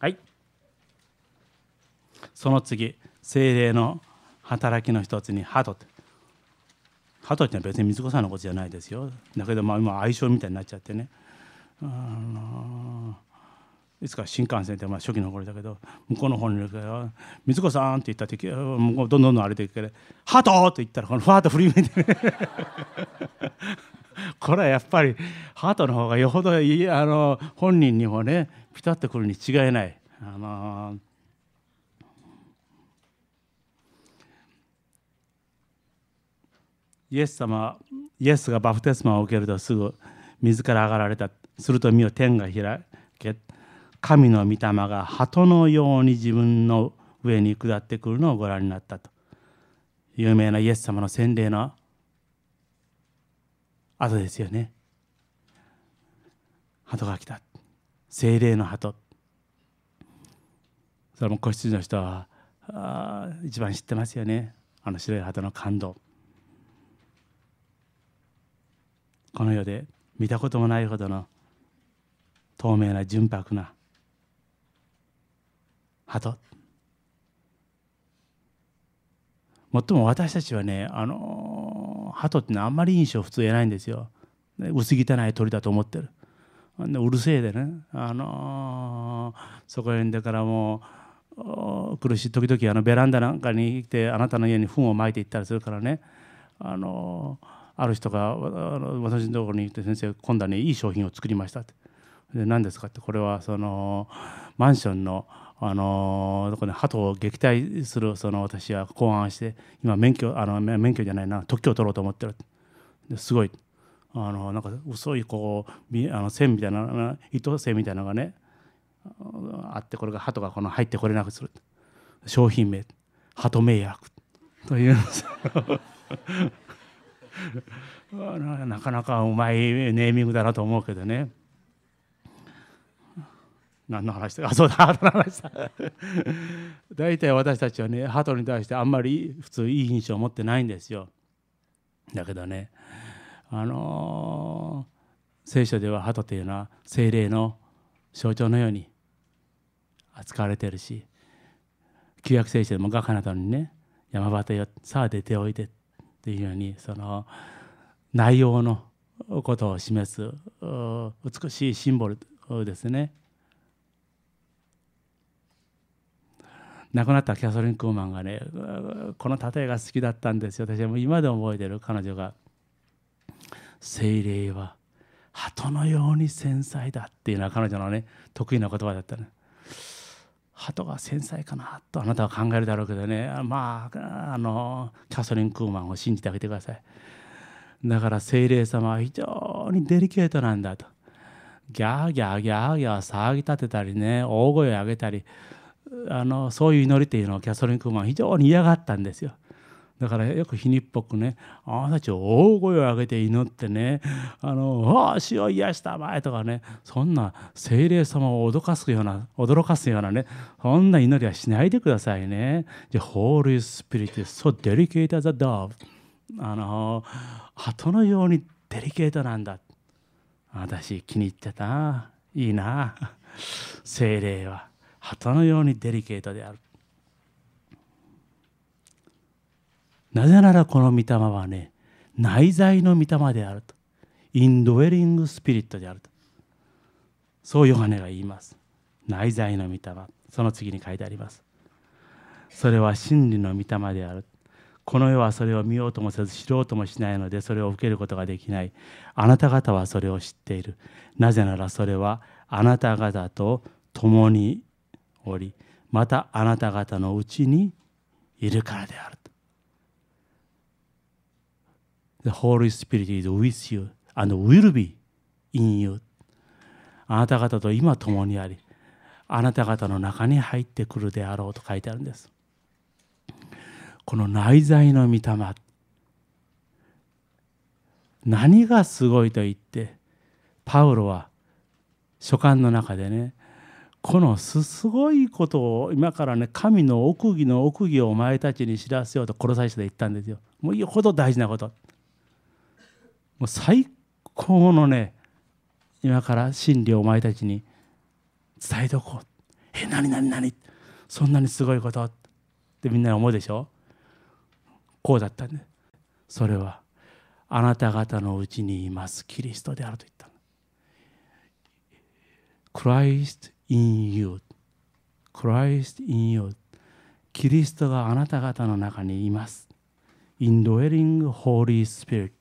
はいその次精霊の働きの一つに鳩って鳩ってのは別に水子さんのことじゃないですよだけどまあ今相性みたいになっちゃってねあのいつか新幹線ってまあ初期の頃だけど向こうの方にいるから「水子さん」って言った時向こうどんどんどん歩いていくから「鳩!」て言ったらこのファーッと振り向いてね これはやっぱりハートの方がよほどあの本人にもねピタッとくるに違いない。あのーイエス様イエスがバプテスマを受けるとすぐ水から上がられたすると身を天が開け神の御霊が鳩のように自分の上に下ってくるのをご覧になったと有名なイエス様の洗礼の後ですよね鳩が来た精霊の鳩それも子羊の人はあ一番知ってますよねあの白い鳩の感動この世で見たこともないほどの透明な純白な鳩もっとも私たちはねあの鳩ってのはあんまり印象普通やないんですよ。薄汚い鳥だと思ってる。でうるせえでね、あのー、そこへんだからもう苦しい時々あのベランダなんかに来てあなたの家に糞をまいていったりするからね、あのー、ある人が私のところに行って「先生今度はねいい商品を作りました」って「で何ですか?」ってこれはそのマンションのあのどこで鳩を撃退するその私は考案して今免許あの免許じゃないな特許を取ろうと思ってるすごいあのなんか薄いこうあの線みたいな糸線みたいなのがねあってこれが鳩がこの入ってこれなくする商品名鳩迷惑という なかなかうまいネーミングだなと思うけどね。何の話 あそうだハートの話だ大体私たちはねハートに対してあんまり普通いい印象を持ってないんですよだけどねあのー、聖書では鳩というのは精霊の象徴のように扱われてるし旧約聖書でも画家などにね山端よさあ出ておいでっていうようにその内容のことを示す美しいシンボルですね。亡くなったキャサリン・クーマンがねこの例えが好きだったんですよ私はもう今でも覚えてる彼女が「精霊は鳩のように繊細だ」っていうのは彼女のね得意な言葉だったね。鳩が繊細かなとあなたは考えるだろうけどねまああのキャサリン・クーマンを信じてあげてくださいだから精霊様は非常にデリケートなんだとギャーギャーギャーギャー騒ぎ立てたりね大声を上げたりあのそういう祈りというのをキャサリン・クーマン非常に嫌がったんですよ。だからよく日にっぽくねあなたたち大声を上げて祈ってね「あのあ死を癒したまえ」とかねそんな精霊様を脅かすような驚かすようなねそんな祈りはしないでくださいね。The Holy Spirit is so delicate as a dove あの鳩のようにデリケートなんだ私気に入ってたいいな精霊は。旗のようにデリケートであるなぜならこの御霊はね内在の御霊であるとインドウェリングスピリットであるとそうヨハネが言います内在の御霊その次に書いてありますそれは真理の御霊であるこの世はそれを見ようともせず知ろうともしないのでそれを受けることができないあなた方はそれを知っているなぜならそれはあなた方と共におりまたあなた方のうちにいるからである。The Holy Spirit is with you and will be in you. あなた方と今共にあり、あなた方の中に入ってくるであろうと書いてあるんです。この内在の御霊何がすごいと言ってパウロは書簡の中でねこのすごいことを今からね神の奥義の奥義をお前たちに知らせようと殺されて言ったんですよもうよほど大事なこともう最高のね今から真理をお前たちに伝えておこうえ何何何そんなにすごいことってみんな思うでしょこうだったんでそれはあなた方のうちにいますキリストであると言った in you Christ in you キリストがあなた方の中にいます indwelling Holy Spirit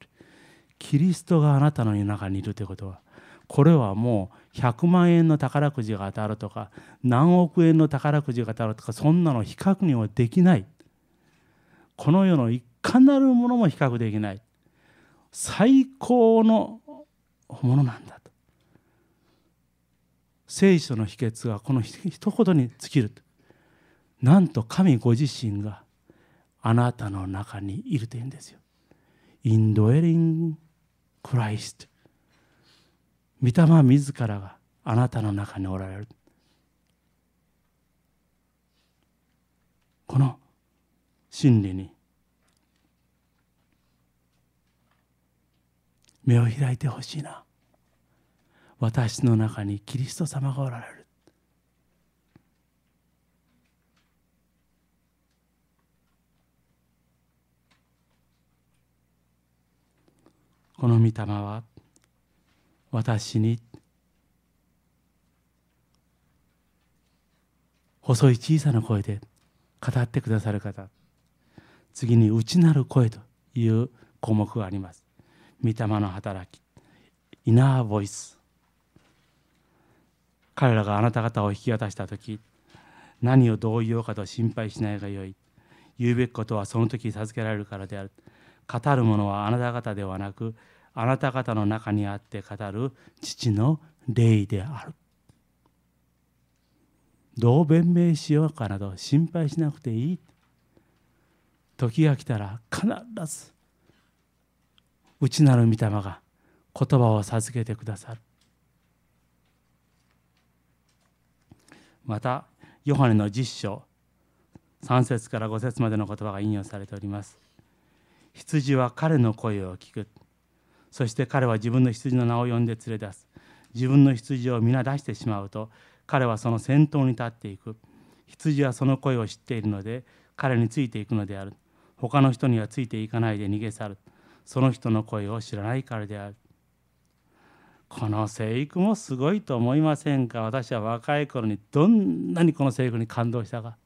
キリストがあなたの中にいるということはこれはもう100万円の宝くじが当たるとか何億円の宝くじが当たるとかそんなの比較にはできないこの世のいかなるものも比較できない最高のものなんだ聖書の秘訣がこの一言に尽きるなんと神ご自身があなたの中にいるというんですよ。インドエリン・クライスト。御霊自らがあなたの中におられる。この真理に目を開いてほしいな。私の中にキリスト様がおられるこの御霊は私に細い小さな声で語ってくださる方次に内なる声という項目があります御霊の働きイナーボイス彼らがあなた方を引き渡した時何をどう言おうかと心配しないがよい言うべきことはその時授けられるからである語るものはあなた方ではなくあなた方の中にあって語る父の霊であるどう弁明しようかなど心配しなくていい時が来たら必ず内なる御霊が言葉を授けてくださるまたヨハネの10章3節から5節までの言葉が引用されております羊は彼の声を聞くそして彼は自分の羊の名を呼んで連れ出す自分の羊を皆出してしまうと彼はその先頭に立っていく羊はその声を知っているので彼についていくのである他の人にはついていかないで逃げ去るその人の声を知らないからであるこの生育もすごいと思いませんか私は若い頃にどんなにこの生育に感動したか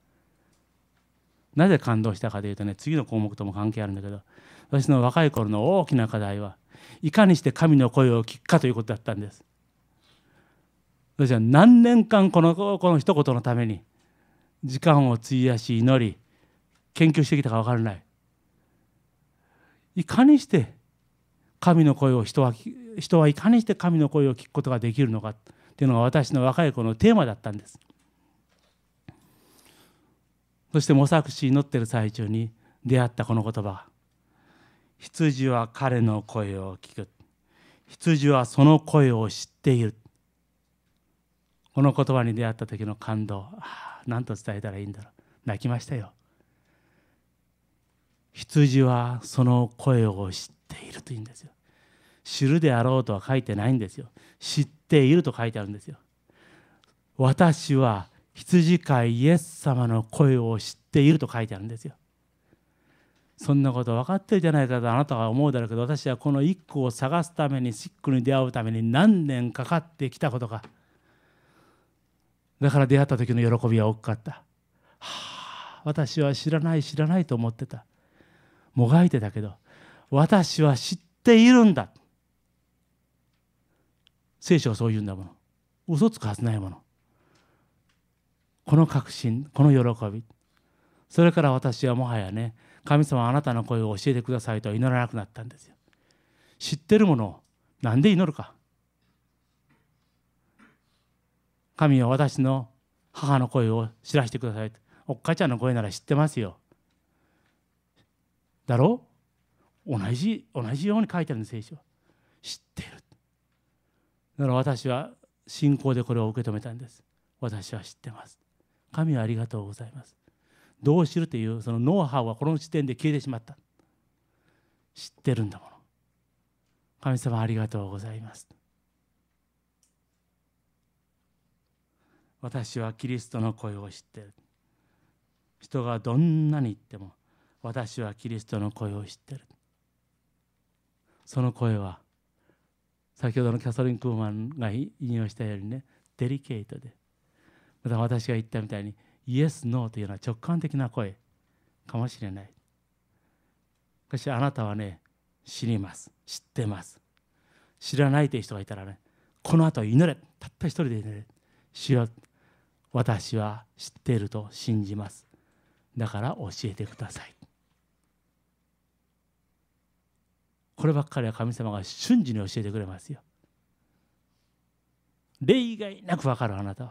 なぜ感動したかというとね次の項目とも関係あるんだけど私の若い頃の大きな課題はいかにして神の声を聞くかということだったんです私は何年間このこの一言のために時間を費やし祈り研究してきたか分からないいかにして神の声を人は人はいかにして神の声を聞くことができるのかっていうのが私の若い子のテーマだったんですそして模索し祈ってる最中に出会ったこの言葉「羊は彼の声を聞く」「羊はその声を知っている」この言葉に出会った時の感動ああ何と伝えたらいいんだろう泣きましたよ羊はその声を知っているというんですよ知るであろうとは書いてないんですよ知っていると書いてあるんですよ私は羊飼いイエス様の声を知っていると書いてあるんですよそんなこと分かってるじゃないかとあなたは思うだろうけど私はこの一個を探すためにシックに出会うために何年かかってきたことかだから出会った時の喜びは大きかったはあ私は知らない知らないと思ってたもがいてたけど私は知っているんだ聖書はそう言うんだもの嘘つくはずないものこの確信この喜びそれから私はもはやね神様あなたの声を教えてくださいと祈らなくなったんですよ知ってるものを何で祈るか神は私の母の声を知らせてくださいおっかちゃんの声なら知ってますよだろう同じ同じように書いてあるの聖書知っているだら私は信仰でこれを受け止めたんです私は知ってます神はありがとうございますどう知るというそのノウハウはこの時点で消えてしまった知ってるんだもの神様ありがとうございます私はキリストの声を知ってる人がどんなに言っても私はキリストの声を知ってるその声は先ほどのキャサリン・クーマンが引用したようにねデリケートでまた私が言ったみたいにイエス・ノーというのは直感的な声かもしれないしかしあなたはね知ります知ってます知らないという人がいたらねこの後祈れたった一人で祈れ主よ私は知っていると信じますだから教えてくださいこればっかりは神様が瞬時に教えてくれますよ例外なく分かるあなたは、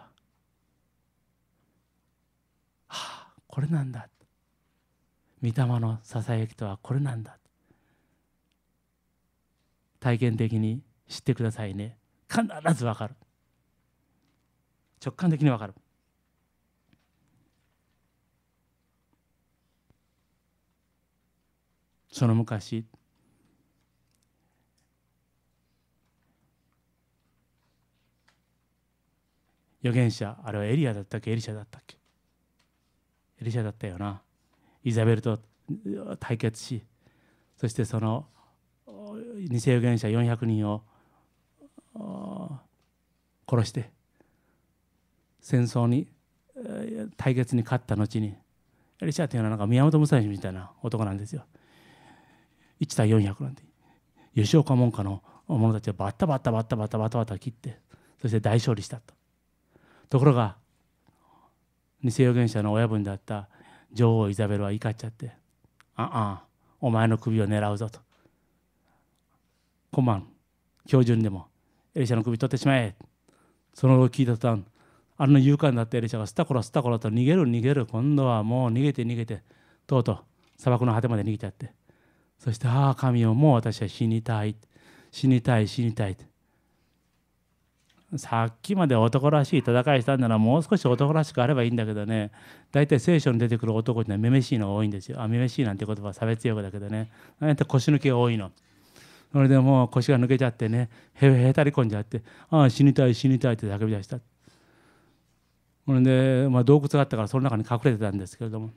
はあこれなんだ御霊のささやきとはこれなんだ体験的に知ってくださいね必ず分かる直感的に分かるその昔預言者あれはエリアだったっけエリシャだったっけエリシャだったよなイザベルと対決しそしてその偽預言者400人を殺して戦争に対決に勝った後にエリシャというのはなんか宮本武蔵みたいな男なんですよ。1対400なんて吉岡門下の者たちをバッタバッタバッタバッタバッタバッタ切ってそして大勝利したとところが偽預言者の親分だった女王イザベルは怒っちゃって「ああお前の首を狙うぞ」と「今晩今日中でもエリシャの首取ってしまえ」その後聞いた途端あの勇敢だったエリシャがスタコラスタコラと逃げる逃げる今度はもう逃げて逃げてとうとう砂漠の果てまで逃げちゃってそして「ああ神よもう私は死にたい死にたい死にたい」さっきまで男らしい戦いしたんならもう少し男らしくあればいいんだけどね大体聖書に出てくる男ってはめめしいのが多いんですよあめめしいなんて言葉は差別用語だけどねあえて腰抜けが多いのそれでもう腰が抜けちゃってねへへたり込んじゃってああ死にたい死にたいって叫び出したほんで、まあ、洞窟があったからその中に隠れてたんですけれども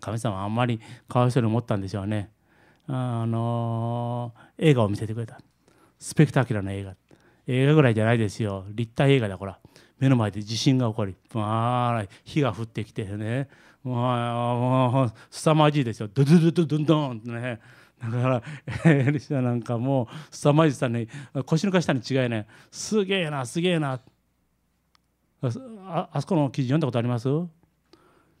神様あんまりかわいそうに思ったんでしょうねあの映画を見せてくれたスペクタキュラーな映画映画ぐらいじゃないですよ立体映画だから目の前で地震が起こりあ火が降ってきてねもう凄まじいですよドドドドドンドンってねだからエリシャなんかもう凄まじさに腰抜かしたに違いないすげえなすげえなああそこの記事読んだことあります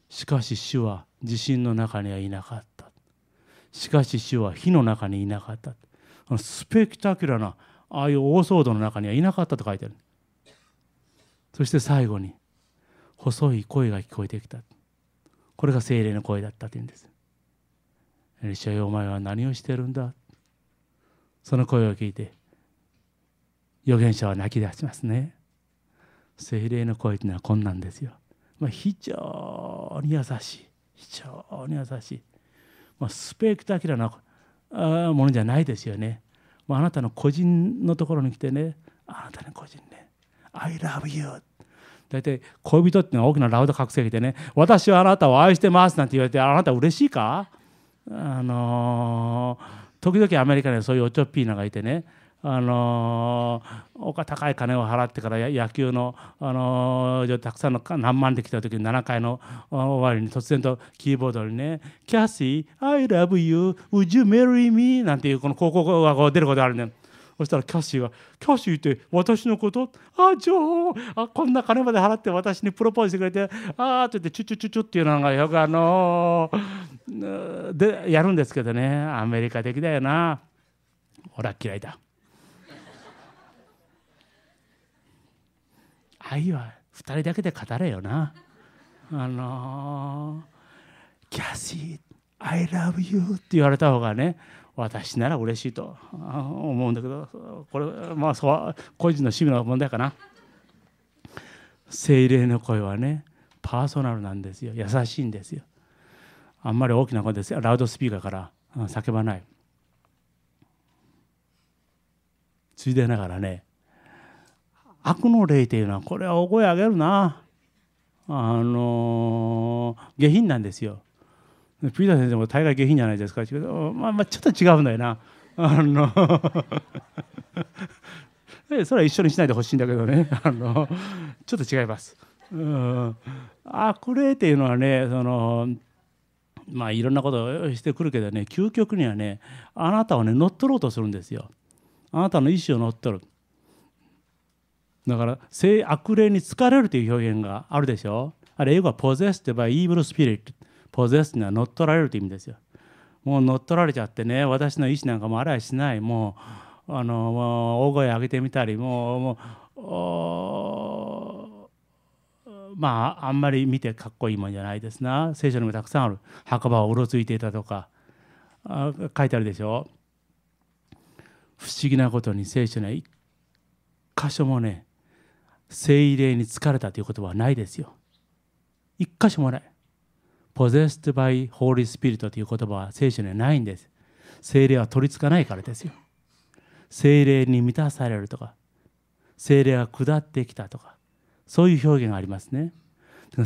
しかし主は地震の中にはいなかったしかし主は火の中にいなかったスペクタキュラーなああいう大騒動の中にはいなかったと書いてあるそして最後に細い声が聞こえてきたこれが精霊の声だったというんですエリシャよお前は何をしてるんだその声を聞いて預言者は泣き出しますね精霊の声というのはこんなんですよ、まあ、非常に優しい非常に優しい、まあ、スペクタキュラなものじゃないですよねあなたの個人のところに来てねあなたの個人ね I love you 大体恋人ってのは大きなラウド覚醒器てね私はあなたを愛してますなんて言われてあなた嬉しいかあのー、時々アメリカにはそういうおちょっぴーながいてねあのお高い金を払ってから野球の、あのたくさんの何万で来た時に7回の終わりに突然とキーボードにね「キャシー I love you would you marry me」なんていうこの広告が出ることあるねよ。そしたらキャッシーが「キャッシーって私のことあ女王あこんな金まで払って私にプロポーズしてくれてああ」って言ってチュチュチュチュっていうのがよくあのー、でやるんですけどねアメリカ的だよな俺は嫌いだ。愛は2人だけで語れよな。あのー、キャシー、I love you って言われた方がね、私なら嬉しいと思うんだけど、これ、まあ、そう個人の趣味の問題かな。精霊の声はね、パーソナルなんですよ。優しいんですよ。あんまり大きな声ですよ。ラウドスピーカーから叫ばない。ついでながらね、悪の霊というのはこれは大声上げるなあの下品なんですよ。ピーター先生も大概下品じゃないですかってうけど、まあ、まあちょっと違うんだよな。あの それは一緒にしないでほしいんだけどねあのちょっと違います。うん、悪霊っていうのはねそのまあいろんなことをしてくるけどね究極にはねあなたをね乗っ取ろうとするんですよ。あなたの意思を乗っ取る。だから性悪霊に疲れるという表現があるでしょあれ英語は p o s s e s s ばイーブ evil spirit p o s s e s s には乗っ取られるという意味ですよもう乗っ取られちゃってね私の意思なんかもあらはしないもうあのもう大声上げてみたりもうもうまああんまり見てかっこいいもんじゃないですな聖書にもたくさんある墓場をうろついていたとかあ書いてあるでしょ不思議なことに聖書には一箇所もね聖霊に疲れたという言葉はないですよ。一箇所もない。possessed by Holy Spirit という言葉は聖書にはないんです。聖霊は取りつかないからですよ。聖霊に満たされるとか、聖霊が下ってきたとか、そういう表現がありますね。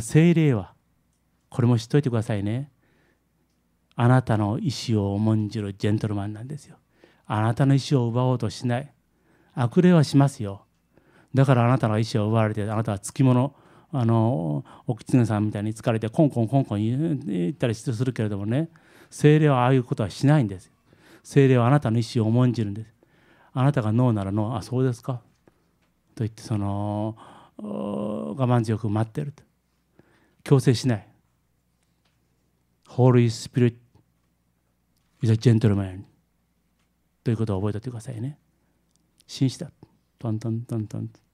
聖霊は、これも知っといてくださいね。あなたの意思を重んじるジェントルマンなんですよ。あなたの意思を奪おうとしない。悪霊はしますよ。だからあなたの意思を奪われてあなたはつきものあのお狐さんみたいに疲れてコンコンコンコン言ったりするけれどもね精霊はああいうことはしないんです精霊はあなたの意思を重んじるんですあなたがノーならノーあそうですかと言ってその我慢強く待ってると強制しない Holy Spirit is a gentleman ということを覚えておいてくださいね紳士だトントントントンと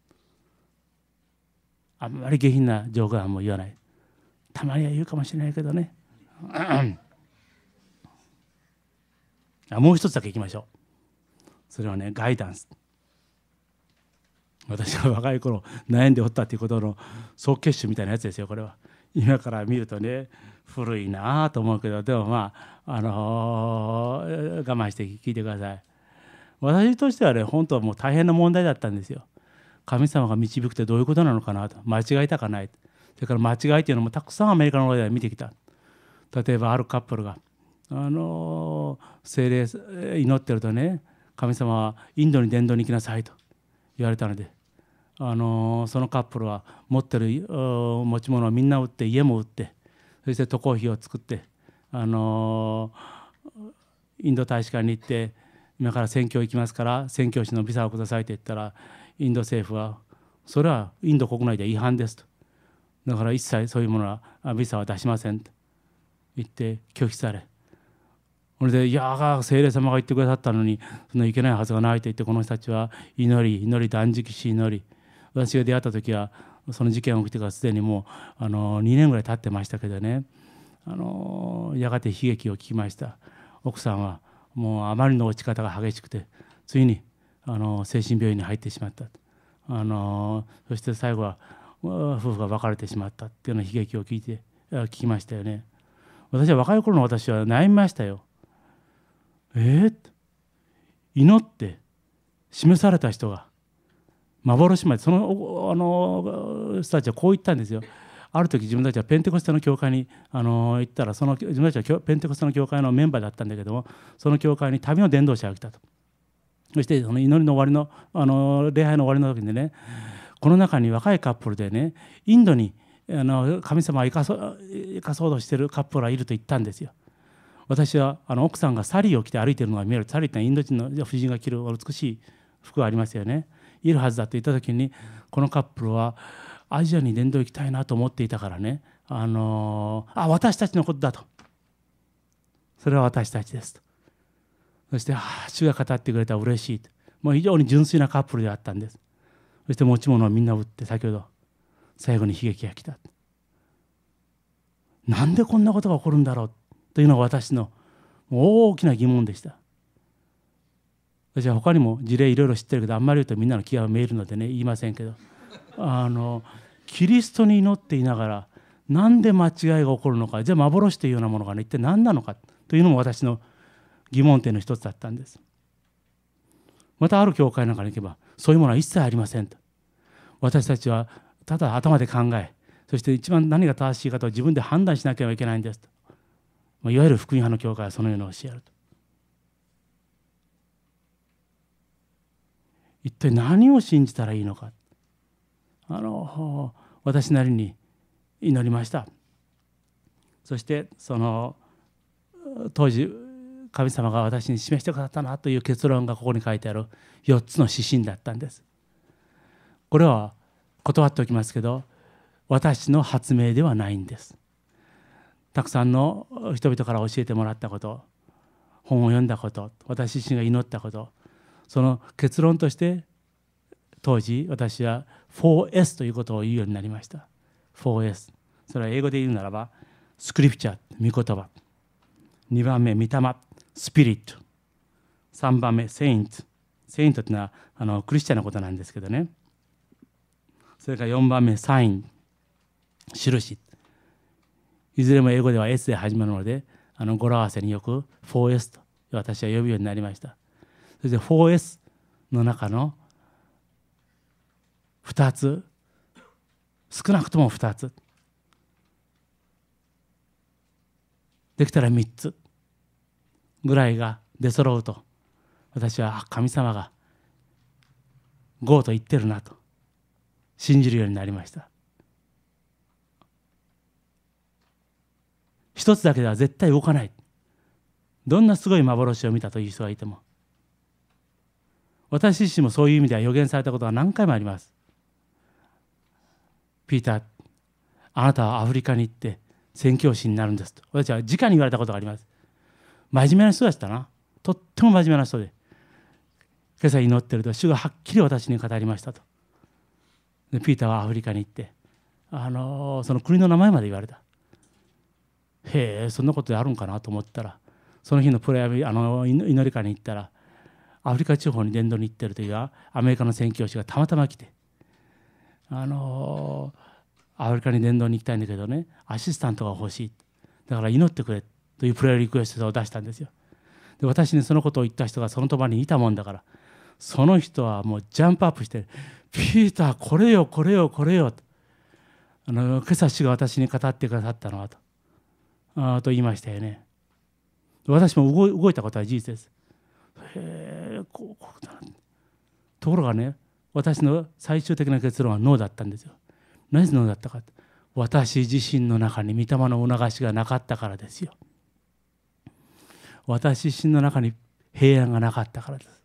あんまり下品なジョはもう言わないたまには言うかもしれないけどねあもう一つだけいきましょうそれはねガイダンス私が若い頃悩んでおったっていうことの総結集みたいなやつですよこれは今から見るとね古いなあと思うけどでもまああのー、我慢して聞いてください私としてはね本当はもう大変な問題だったんですよ神様が導くってどういうことなのかなと間違いたかないそれから間違いというのもたくさんアメリカの話で見てきた例えばあるカップルがあの精霊祈ってるとね神様はインドに伝道に行きなさいと言われたのであのそのカップルは持ってる持ち物をみんな売って家も売ってそして渡航費を作ってあのインド大使館に行って今から選挙行きますから選挙士のビザをくださいと言ったらインド政府はそれはインド国内で違反ですとだから一切そういうものはビザは出しませんと言って拒否されそれで「いや精霊様が言ってくださったのにそんないけないはずがない」と言ってこの人たちは祈り祈り断食し祈り私が出会った時はその事件が起きてからすでにもうあの2年ぐらい経ってましたけどねあのやがて悲劇を聞きました奥さんはもうあまりの落ち方が激しくてついにあの精神病院に入ってしまったあのそして最後は夫婦が別れてしまったっていうような悲劇を聞いて聞きましたよね私は若い頃の私は悩みましたよえー、っ、祈って示された人が幻までそのあの人たちはこう言ったんですよある時自分たちはペンテコステの教会にあの行ったらその自分たちはペンテコステの教会のメンバーだったんだけどもその教会に旅の伝道者が来たとそしてその祈りの終わりのあの礼拝の終わりの時にねこの中に若いカップルでねインドにあの神様を生かそ生かそうとしてるカップルがいると言ったんですよ。私はあの奥さんがサリーを着て歩いてるのが見えるサリーってインド人の夫人が着る美しい服がありますよねいるはずだと言った時にこのカップルはアジアに伝道行きたいなと思っていたからねあのー、あ私たちのことだとそれは私たちですとそして、ああ、主が語ってくれたら嬉しいと。もう非常に純粋なカップルであったんです。そして持ち物をみんな売って、先ほど、最後に悲劇が来た。なんでこんなことが起こるんだろうというのが私の大きな疑問でした。私は他にも事例いろいろ知ってるけどあんまり言うとみんなの気が見えるのでね言いませんけどあのキリストに祈っていながらなんで間違いが起こるのかじゃあ幻というようなものがね一体何なのかというのも私の疑問点の一つだったんですまたある教会の中に行けばそういうものは一切ありませんと私たちはただ頭で考えそして一番何が正しいかと自分で判断しなければいけないんですといわゆる福音派の教会はそのような教えると一体何を信じたらいいのかあの私なりに祈りましたそしてその当時神様が私に示してくださったなという結論がここに書いてある4つの指針だったんですこれは断っておきますけど私の発明ではないんですたくさんの人々から教えてもらったこと本を読んだこと私自身が祈ったことその結論として当時私は 4S ということを言うようになりました 4S それは英語で言うならばスクリプチャー御言葉2番目御霊スピリット3番目セイントセイントっていうのはあのクリスチャンのことなんですけどねそれから4番目サイン印いずれも英語では S で始まるのであの語呂合わせによく 4S と私は呼ぶようになりましたそして 4S の中の2つ少なくとも2つできたら3つぐらいが出揃うと私は神様がゴーと言ってるなと信じるようになりました一つだけでは絶対動かないどんなすごい幻を見たという人がいても私自身もそういう意味では予言されたことが何回もありますピーターあなたはアフリカに行って宣教師になるんですと私は直に言われたことがあります真面目な人だったなとっても真面目な人で今朝祈ってると主がはっきり私に語りましたとでピーターはアフリカに行ってあのその国の名前まで言われたへえそんなことであるんかなと思ったらその日のプロヤあの祈り会に行ったらアフリカ地方に伝道に行ってるというアメリカの宣教師がたまたま来てあのアフリカに伝道に行きたいんだけどねアシスタントが欲しいだから祈ってくれってというプレイリクエストを出したんですよ。で私にそのことを言った人がそのとばにいたもんだからその人はもうジャンプアップして「ピーターこれよこれよこれよ」とあの今朝主が私に語ってくださったのはとあと言いましたよね。私も動いたことは事実です。へえこうだところがね私の最終的な結論はノーだったんですよ。なぜノーだったか私自身の中に御霊の促しがなかったからですよ。私自身の中に平安がなかったからです。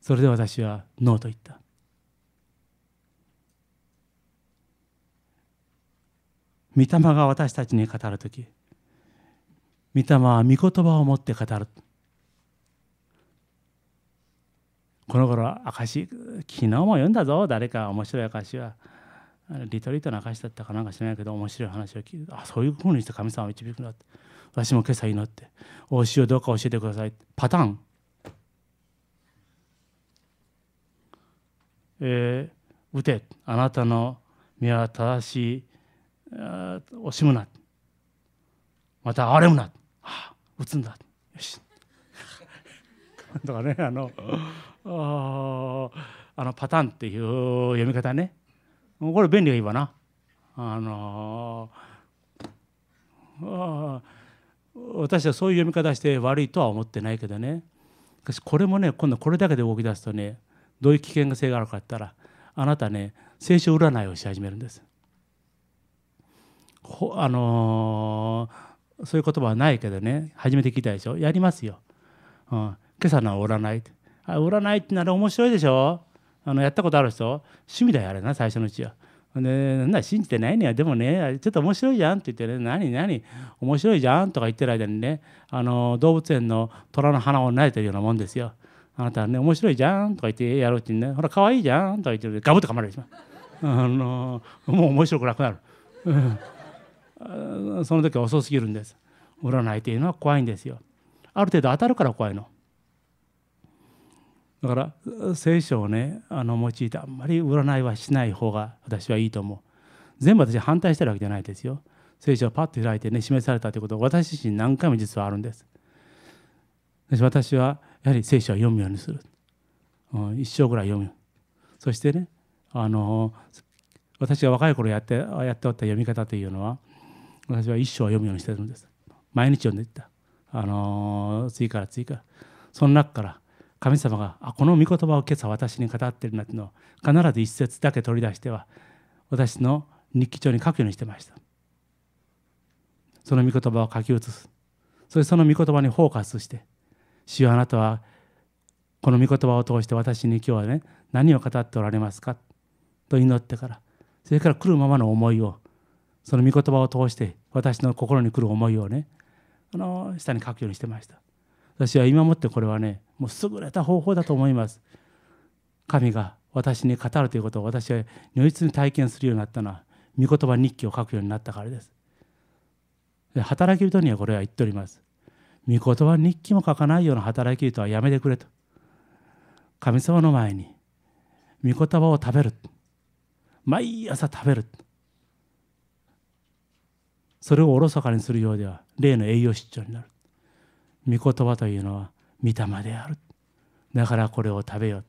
それで私はノーと言った。御霊が私たちに語る時御霊は御言葉を持って語るこの頃証昨日も読んだぞ誰か面白い証はリトリートの証だったかなんか知らないけど面白い話を聞いてあそういうふうにして神様を導くの。だって私も今朝祈ってお塩どうか教えてくださいパターンえー、打てあなたの身は正しい惜しむなまた憐れむな、はあ、打つんだよしとかねあのあのパターンっていう読み方ねこれ便利がいいわなあのー、あ私はそういう読み方して悪いとは思ってないけどねしかしこれもね今度これだけで動き出すとねどういう危険性があるかって言ったらあなたね聖書占いをし始めるんです。あのー、そういう言葉はないけどね初めて聞いたでしょやりますよ。うん、今朝の占いあ占いってなら面白いでしょあのやったことある人趣味だよあれな最初のうちは。で、なんだ、信じてないねや、でもね、ちょっと面白いじゃんって言ってね、何、何、面白いじゃんとか言ってる間にね、あの動物園の虎の鼻を撫でてるようなもんですよ。あなたはね、面白いじゃんとか言ってやろうってね、ほら、可愛いじゃんとか言ってるで、ガブッと噛まれてしまう。あのもう面白くなくなる。う ん、その時は遅すぎるんです。占いというのは怖いんですよ。ある程度当たるから怖いの。だから聖書をねあの用いてあんまり占いはしない方が私はいいと思う全部私反対してるわけじゃないですよ聖書をパッと開いてね示されたということ私自身何回も実はあるんです私はやはり聖書を読むようにする、うん、一生ぐらい読むそしてねあの私が若い頃やってやっておった読み方というのは私は一生読むようにしてるんです毎日読んでいったあの次から次からその中から神様があこの御言葉を今朝私に語ってるなっていうのを必ず一節だけ取り出しては私の日記帳に書くようにしてましたその御言葉を書き写すそしてその御言葉にフォーカスして「主よあなたはこの御言葉を通して私に今日はね何を語っておられますか?」と祈ってからそれから来るままの思いをその御言葉を通して私の心に来る思いをねあの下に書くようにしてました私は今もってこれはねもう優れた方法だと思います神が私に語るということを私は如実に体験するようになったのは御言葉日記を書くようになったからですで働き人にはこれは言っております御言葉日記も書かないような働き人はやめてくれと神様の前に御言葉を食べる毎朝食べるそれをおろそかにするようでは例の栄養失調になる御言葉というのは御霊であるだからこれを食べよ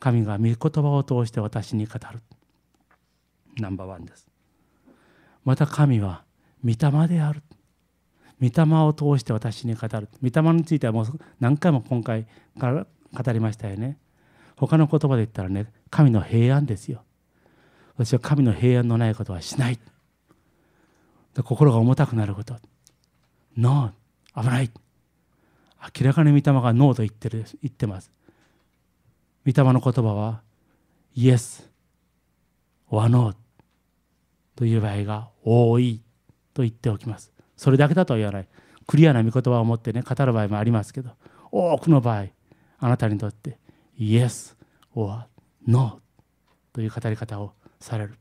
神が御言葉を通して私に語るナンバーワンですまた神は御霊である御霊を通して私に語る御霊についてはもう何回も今回から語りましたよね他の言葉で言ったらね神の平安ですよ私は神の平安のないことはしない心が重たくなること No 危ない明らかに御霊がノーと言ってる言ってます御霊の言葉はイエスはノーという場合が多いと言っておきますそれだけだとは言わないクリアな御言葉を持ってね語る場合もありますけど多くの場合あなたにとってイエス or No という語り方をされる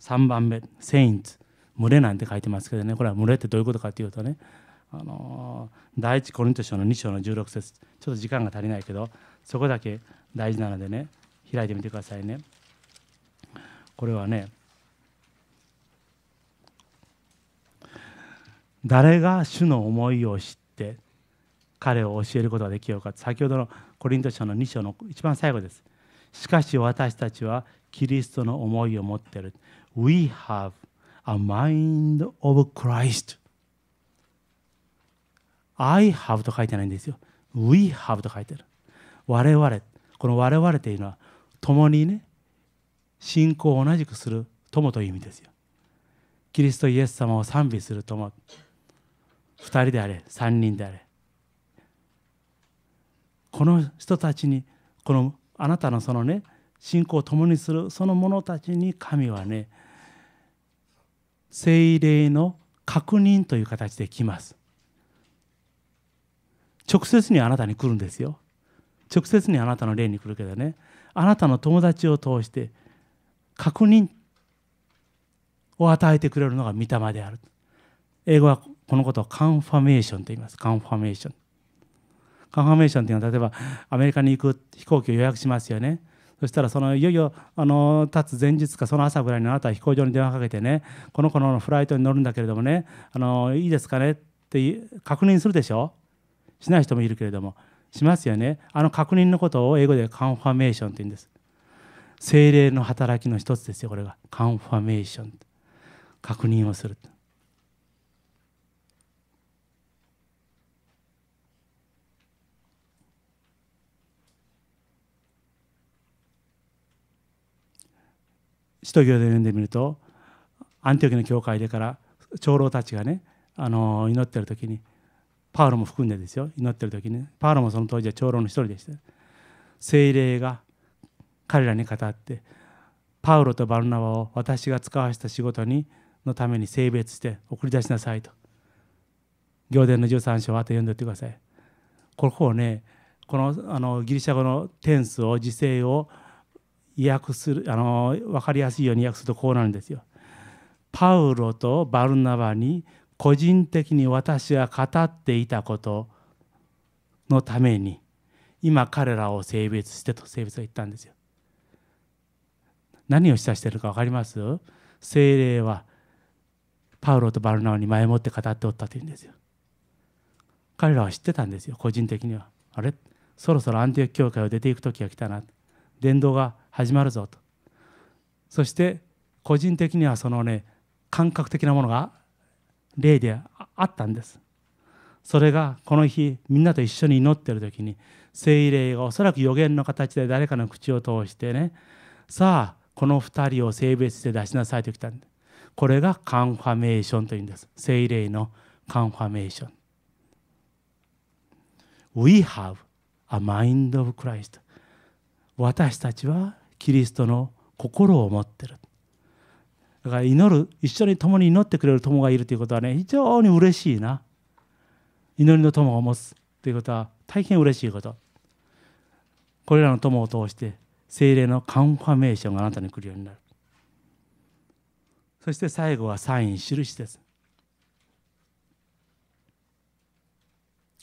3番目「セインツ」群れなんて書いてますけどねこれは群れってどういうことかっていうとねあの第一コリント書の2章の16節ちょっと時間が足りないけどそこだけ大事なのでね開いてみてくださいねこれはね誰が主の思いを知って彼を教えることができようか先ほどのコリント書の2章の一番最後ですしかし私たちはキリストの思いを持っている We have a mind of Christ I have と書いてないんですよ We have と書いてる我々この我々というのは共にね信仰を同じくする友という意味ですよキリストイエス様を賛美する友2人であれ3人であれこの人たちにこのあなたのそのね信仰を共にするその者たちに神はね聖霊の確認という形で来ます直接にあなたに来るんですよ直接にあなたの霊に来るけどねあなたの友達を通して確認を与えてくれるのが御霊である英語はこのことをカンファメーションと言いますカンファメーションカンファメーションというのは例えばアメリカに行く飛行機を予約しますよねそしたらそのいよいよあの立つ前日かその朝ぐらいにあなたは飛行場に電話かけてねこの子のフライトに乗るんだけれどもねあのいいですかねって確認するでしょしない人もいるけれどもしますよねあの確認のことを英語でカンファメーションって言うんです精霊の働きの一つですよこれがカンファメーション確認をする使徒行で読んでみるとアンティオキの教会でから長老たちがねあの祈ってる時にパウロも含んでですよ祈ってる時にパウロもその当時は長老の一人でした精霊が彼らに語ってパウロとバルナバを私が使わせた仕事にのために性別して送り出しなさいと行伝の13章をあと読んでおいてくださいここをねこのあのギリシャ語の天数を時制を意訳するあの分かりやすいように訳するとこうなるんですよ。パウロとバルナバに個人的に私が語っていたことのために今彼らを性別してと性別が言ったんですよ。何を示唆してるか分かります精霊はパウロとバルナバに前もって語っておったというんですよ。彼らは知ってたんですよ個人的には。あれそろそろアンティオ教会を出ていく時が来たな伝道が始まるぞとそして個人的にはそのね感覚的なものが例であったんですそれがこの日みんなと一緒に祈ってる時に聖霊がおそらく予言の形で誰かの口を通してねさあこの2人を性別して出しなさいと来たんでこれがカンファメーションというんです聖霊のカンファメーション We have a mind of Christ 私たちはキリストの心を持ってるだから祈る一緒に共に祈ってくれる友がいるということはね非常に嬉しいな祈りの友を持つということは大変嬉しいことこれらの友を通して精霊のカンファメーションがあなたに来るようになるそして最後はサイン印です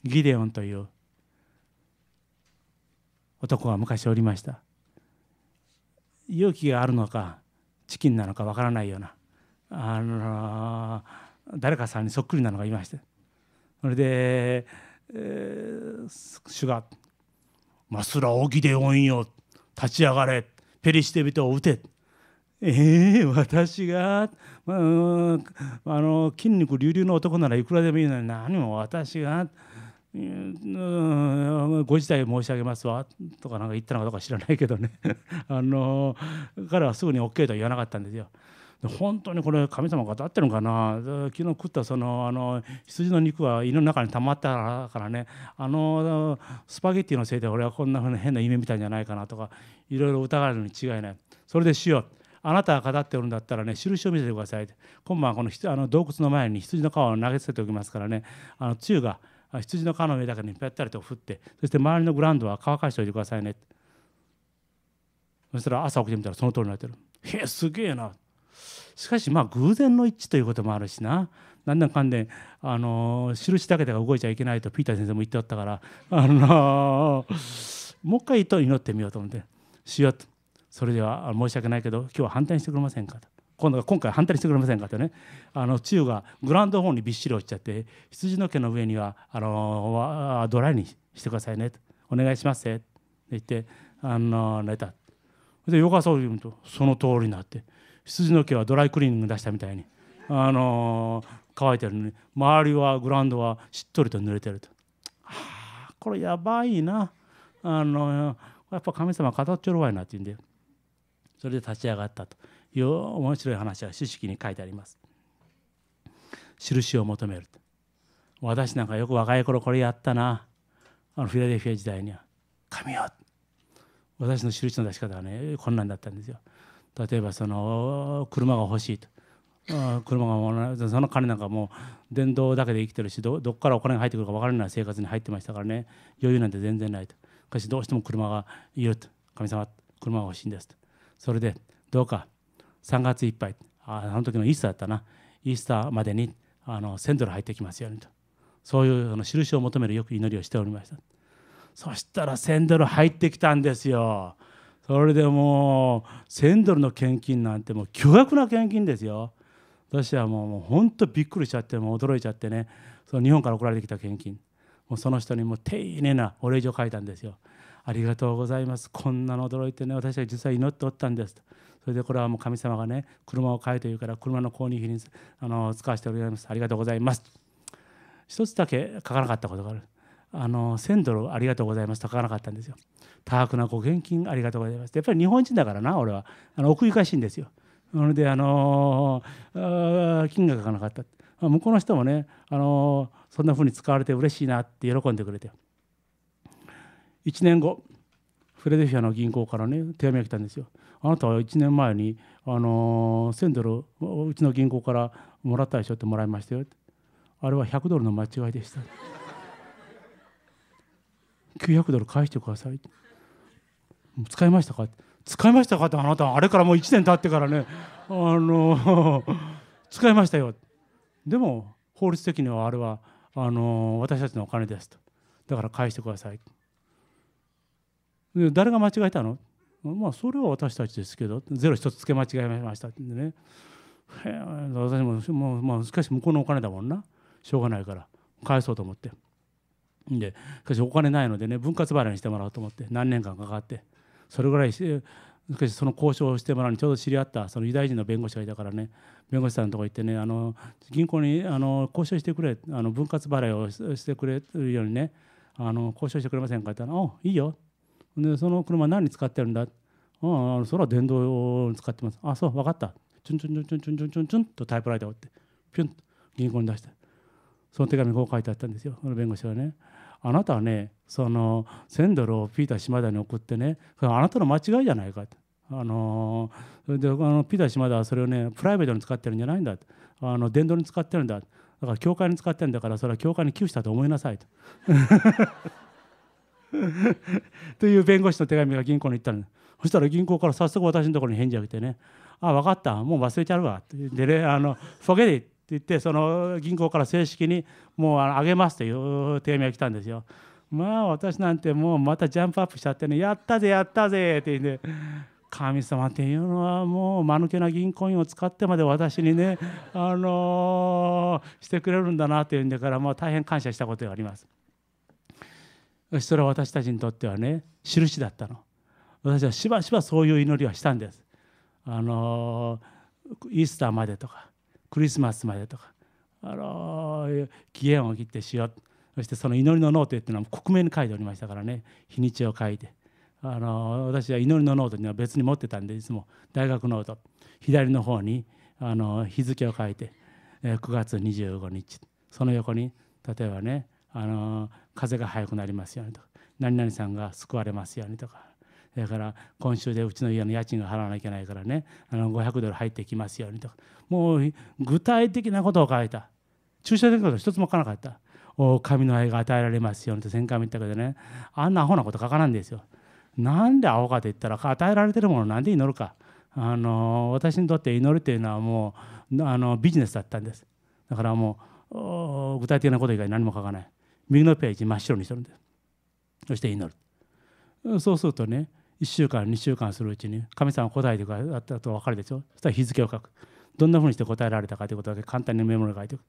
ギデオンという男が昔おりました勇気があるのかチキンなのかわからないようなあの誰かさんにそっくりなのがいましてそれで、えー、主が「ますらオギでおんよ立ち上がれペリシテ人を撃て」えー、私が、まあ、あの筋肉隆々の男ならいくらでもいいのに何も私が。ご辞退申し上げますわとか何か言ったのかどうか知らないけどねあの彼はすぐに OK とは言わなかったんですよ。本当にこれ神様が当たってるのかな昨日食ったそのあの羊の肉は胃の中に溜まったからねあのスパゲッティのせいで俺はこんなふうに変な夢見たんじゃないかなとかいろいろ疑われるに違いないそれでしようあなたが語っておるんだったらね印を見せてください今晩このあの洞窟の前に羊の皮を投げ捨てておきますからねあの雨が。羊の皮の上だけにぺったりと振ってそして周りのグラウンドは乾かしておいてくださいねそしたら朝起きてみたらその通りになってるへえすげえなしかしまあ偶然の一致ということもあるしな何んだかんで、あの印だけでは動いちゃいけないとピーター先生も言っておったから、あのー、もう一回と祈ってみようと思って「しよう」と「それでは申し訳ないけど今日は反対してくれませんか」と今度は今回反対してくれませんかってねあの梅がグラウンド方にびっしり落ちちゃって羊の毛の上にはあのドライにしてくださいねとお願いしますって言ってあの寝たで翌朝を見るとその通りになって羊の毛はドライクリーニング出したみたいにあの乾いてるのに周りはグラウンドはしっとりと濡れてるとあこれやばいなあのやっぱ神様語ってるわいなって言うんでそれで立ち上がったと。いう面白い話は詩式に書いてあります。印を求める私なんかよく若い頃これやったなあのフィラデルフィア時代には神よ私の印の出し方はねこんなんだったんですよ例えばその車が欲しいと車がもうその金なんかもう電動だけで生きてるしどどっからお金が入ってくるか分からない生活に入ってましたからね余裕なんて全然ないとしかしどうしても車がいると神様車が欲しいんですとそれでどうか3月いっぱいあの時のイースターだったなイースターまでにあの1000ドル入ってきますようにとそういうあの印を求めるよく祈りをしておりましたそしたら1000ドル入ってきたんですよそれでもう1000ドルの献金なんてもう巨額な献金ですよ私はもう本当びっくりしちゃってもう驚いちゃってねその日本から送られてきた献金もうその人にも丁寧なお礼状を書いたんですよありがとうございますこんなの驚いてね私は実際祈っておったんですそれでこれはもう神様がね車を買えというから車の購入費にあの使わせておりますありがとうございます一つだけ書かなかったことがあるあの1000ドルありがとうございますと書かなかったんですよ多額なご現金ありがとうございますやっぱり日本人だからな俺はあの奥ゆかしいんですよなのであのー、金額がなかった向こうの人もね、あのー、そんなふうに使われて嬉しいなって喜んでくれて1年後フィラデフィアの銀行からね手紙が来たんですよ。あなたは1年前にあの1000ドルうちの銀行からもらったでしょってもらいましたよあれは100ドルの間違いでした900ドル返してください使いましたか使いましたかってあなたはあれからもう1年経ってからねあの使いましたよでも法律的にはあれはあの私たちのお金ですとだから返してください誰が間違えたのまあそれは私たちですけどゼロ一つ付け間違えましたってね私ももう、まあ、しかし向こうのお金だもんなしょうがないから返そうと思ってでしかしお金ないのでね分割払いにしてもらおうと思って何年間かかってそれぐらいしかしその交渉をしてもらうにちょうど知り合ったそのユダヤ人の弁護士がいたからね弁護士さんのとこ行ってねあの銀行にあの交渉してくれあの分割払いをしてくれるようにねあの交渉してくれませんかって言ったら「おいいよ」でその車何に使ってるんだああそれは電動を使ってますあそう分かったチュンチュンチュンチュンチュンチュンチュンとタイプライターを打ってピュンと銀行に出してその手紙こう書いてあったんですよその弁護士はねあなたはねその1000ドルをピーター島田に送ってねあなたの間違いじゃないかと。あのー、であのピーター島田はそれをねプライベートに使ってるんじゃないんだあの電動に使ってるんだだから教会に使ってるんだからそれは教会に寄付したと思いなさいと という弁護士の手紙が銀行に行ったのそしたら銀行から早速私のところに返事が来てね「あ分かったもう忘れちゃうわ」って言ってね「あのフォゲディ」って言ってその銀行から正式に「もうあげます」という手紙が来たんですよ。まあ私なんてもうまたジャンプアップしちゃってね「やったぜやったぜ」って言って。神様っていうのはもう間抜けな銀行員を使ってまで私にね、あのしてくれるんだなって言うんだから、もう大変感謝したことがあります。そしれは私たちにとってはね印だったの私はしばしばそういう祈りはしたんですあのイースターまでとかクリスマスまでとかあの期限を切ってしようそしてその祈りのノートっていうのは克明に書いておりましたからね日にちを書いてあの私は祈りのノートには別に持ってたんでいつも大学ノート左の方にあの日付を書いて9月25日その横に例えばねあの風が速くなりますようにとか何々さんが救われますようにとかそれから今週でうちの家の家賃が払わなきゃいけないからねあの500ドル入ってきますようにとかもう具体的なことを書いた抽象的なこと一つも書かなかった神の愛が与えられますようにと先回も言ったけどねあんなアホなこと書かないんですよ。なんでアホかと言ったら与えられてるものなんで祈るかあの私にとって祈るというのはもうあのビジネスだったんですだからもう具体的なこと以外何も書かない右のページ真っ白にしてるんですそして祈るそうするとね1週間2週間するうちに神様答えてくださと分かるでしょそしたら日付を書くどんなふうにして答えられたかということだけ簡単にメモに書いておく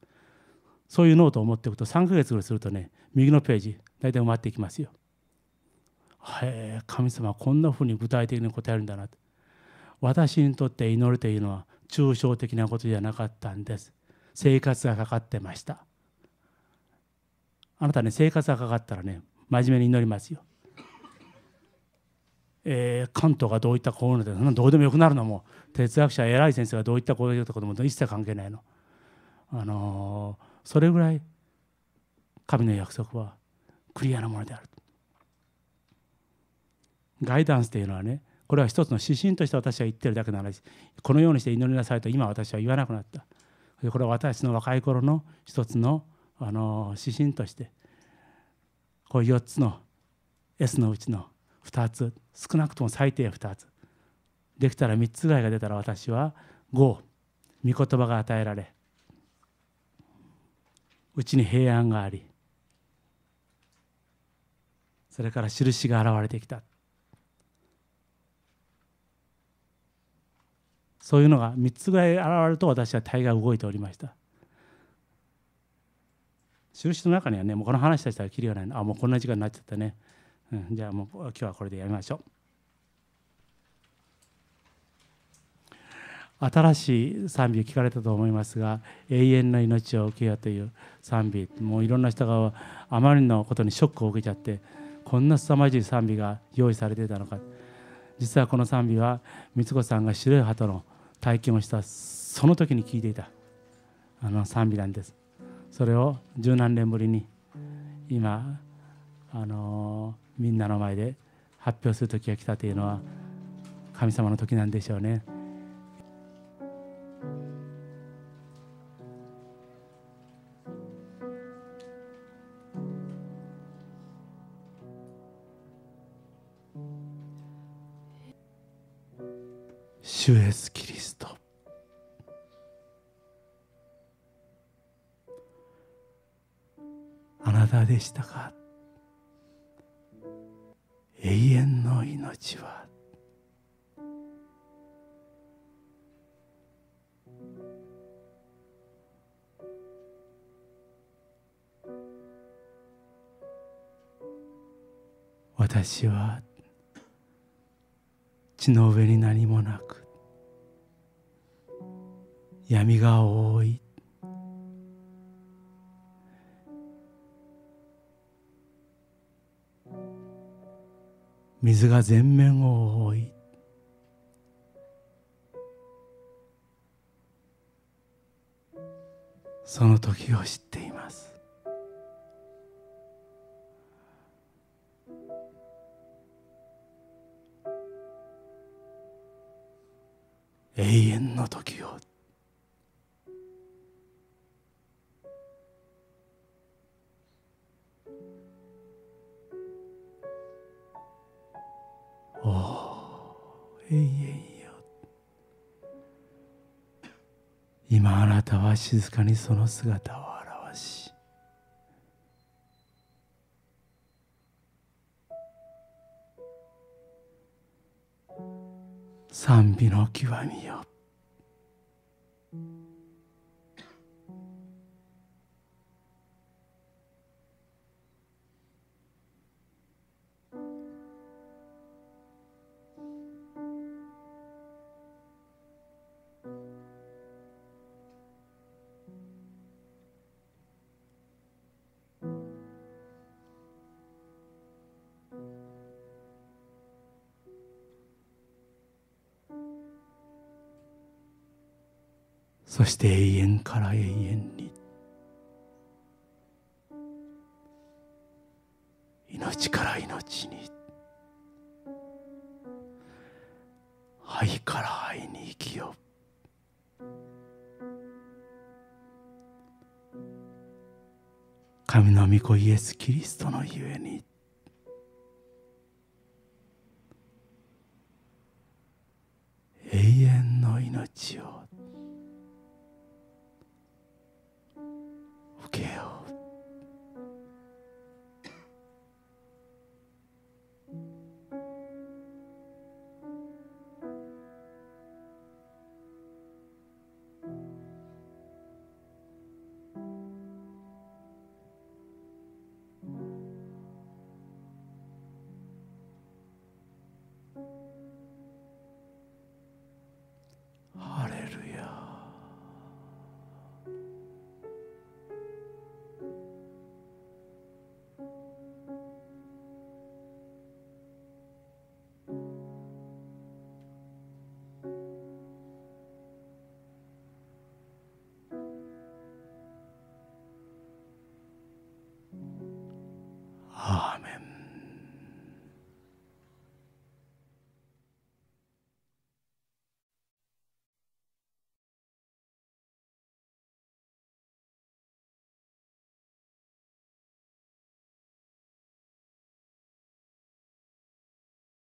そういうノートを持っておくと3か月ぐらいするとね右のページ大体埋まっていきますよ。へえ神様はこんなふうに具体的に答えるんだなと私にとって祈るというのは抽象的なことじゃなかったんです生活がかかってました。あなたね生活がかかったらね真面目に祈りますよ。えー、関東がどういったこういうのでどうでもよくなるのも哲学者偉い先生がどういったこういうことも一切関係ないの。あのー、それぐらい神の約束はクリアなものである。ガイダンスというのはねこれは一つの指針として私は言ってるだけの話このようにして祈りなさいと今私は言わなくなったこれは私の若い頃の一つのあの指針としてこう4つの S のうちの2つ少なくとも最低2つできたら3つぐらいが出たら私は5御言葉が与えられうちに平安がありそれから印が現れてきたそういうのが3つぐらい現れると私は大概動いておりました。印の中にはねもうこの話したらきりがないあもうこんな時間になっちゃったね、うん、じゃあもう今日はこれでやめましょう新しい賛美を聞かれたと思いますが「永遠の命を受けよ」という賛美もういろんな人があまりのことにショックを受けちゃってこんな凄まじい賛美が用意されてたのか実はこの賛美は光子さんが白い鳩の体験をしたその時に聞いていたあの賛美なんです。それを十何年ぶりに今あのみんなの前で発表する時が来たというのは神様の時なんでしょうね。主イエスキでしたか永遠の命は私は血の上に何もなく闇が覆い水が全面を覆いその時を知っています永遠の時を今あなたは静かにその姿を表し賛美の極みよして永遠から永遠に命から命に愛から愛に生きよ神の御子イエス・キリストのゆえに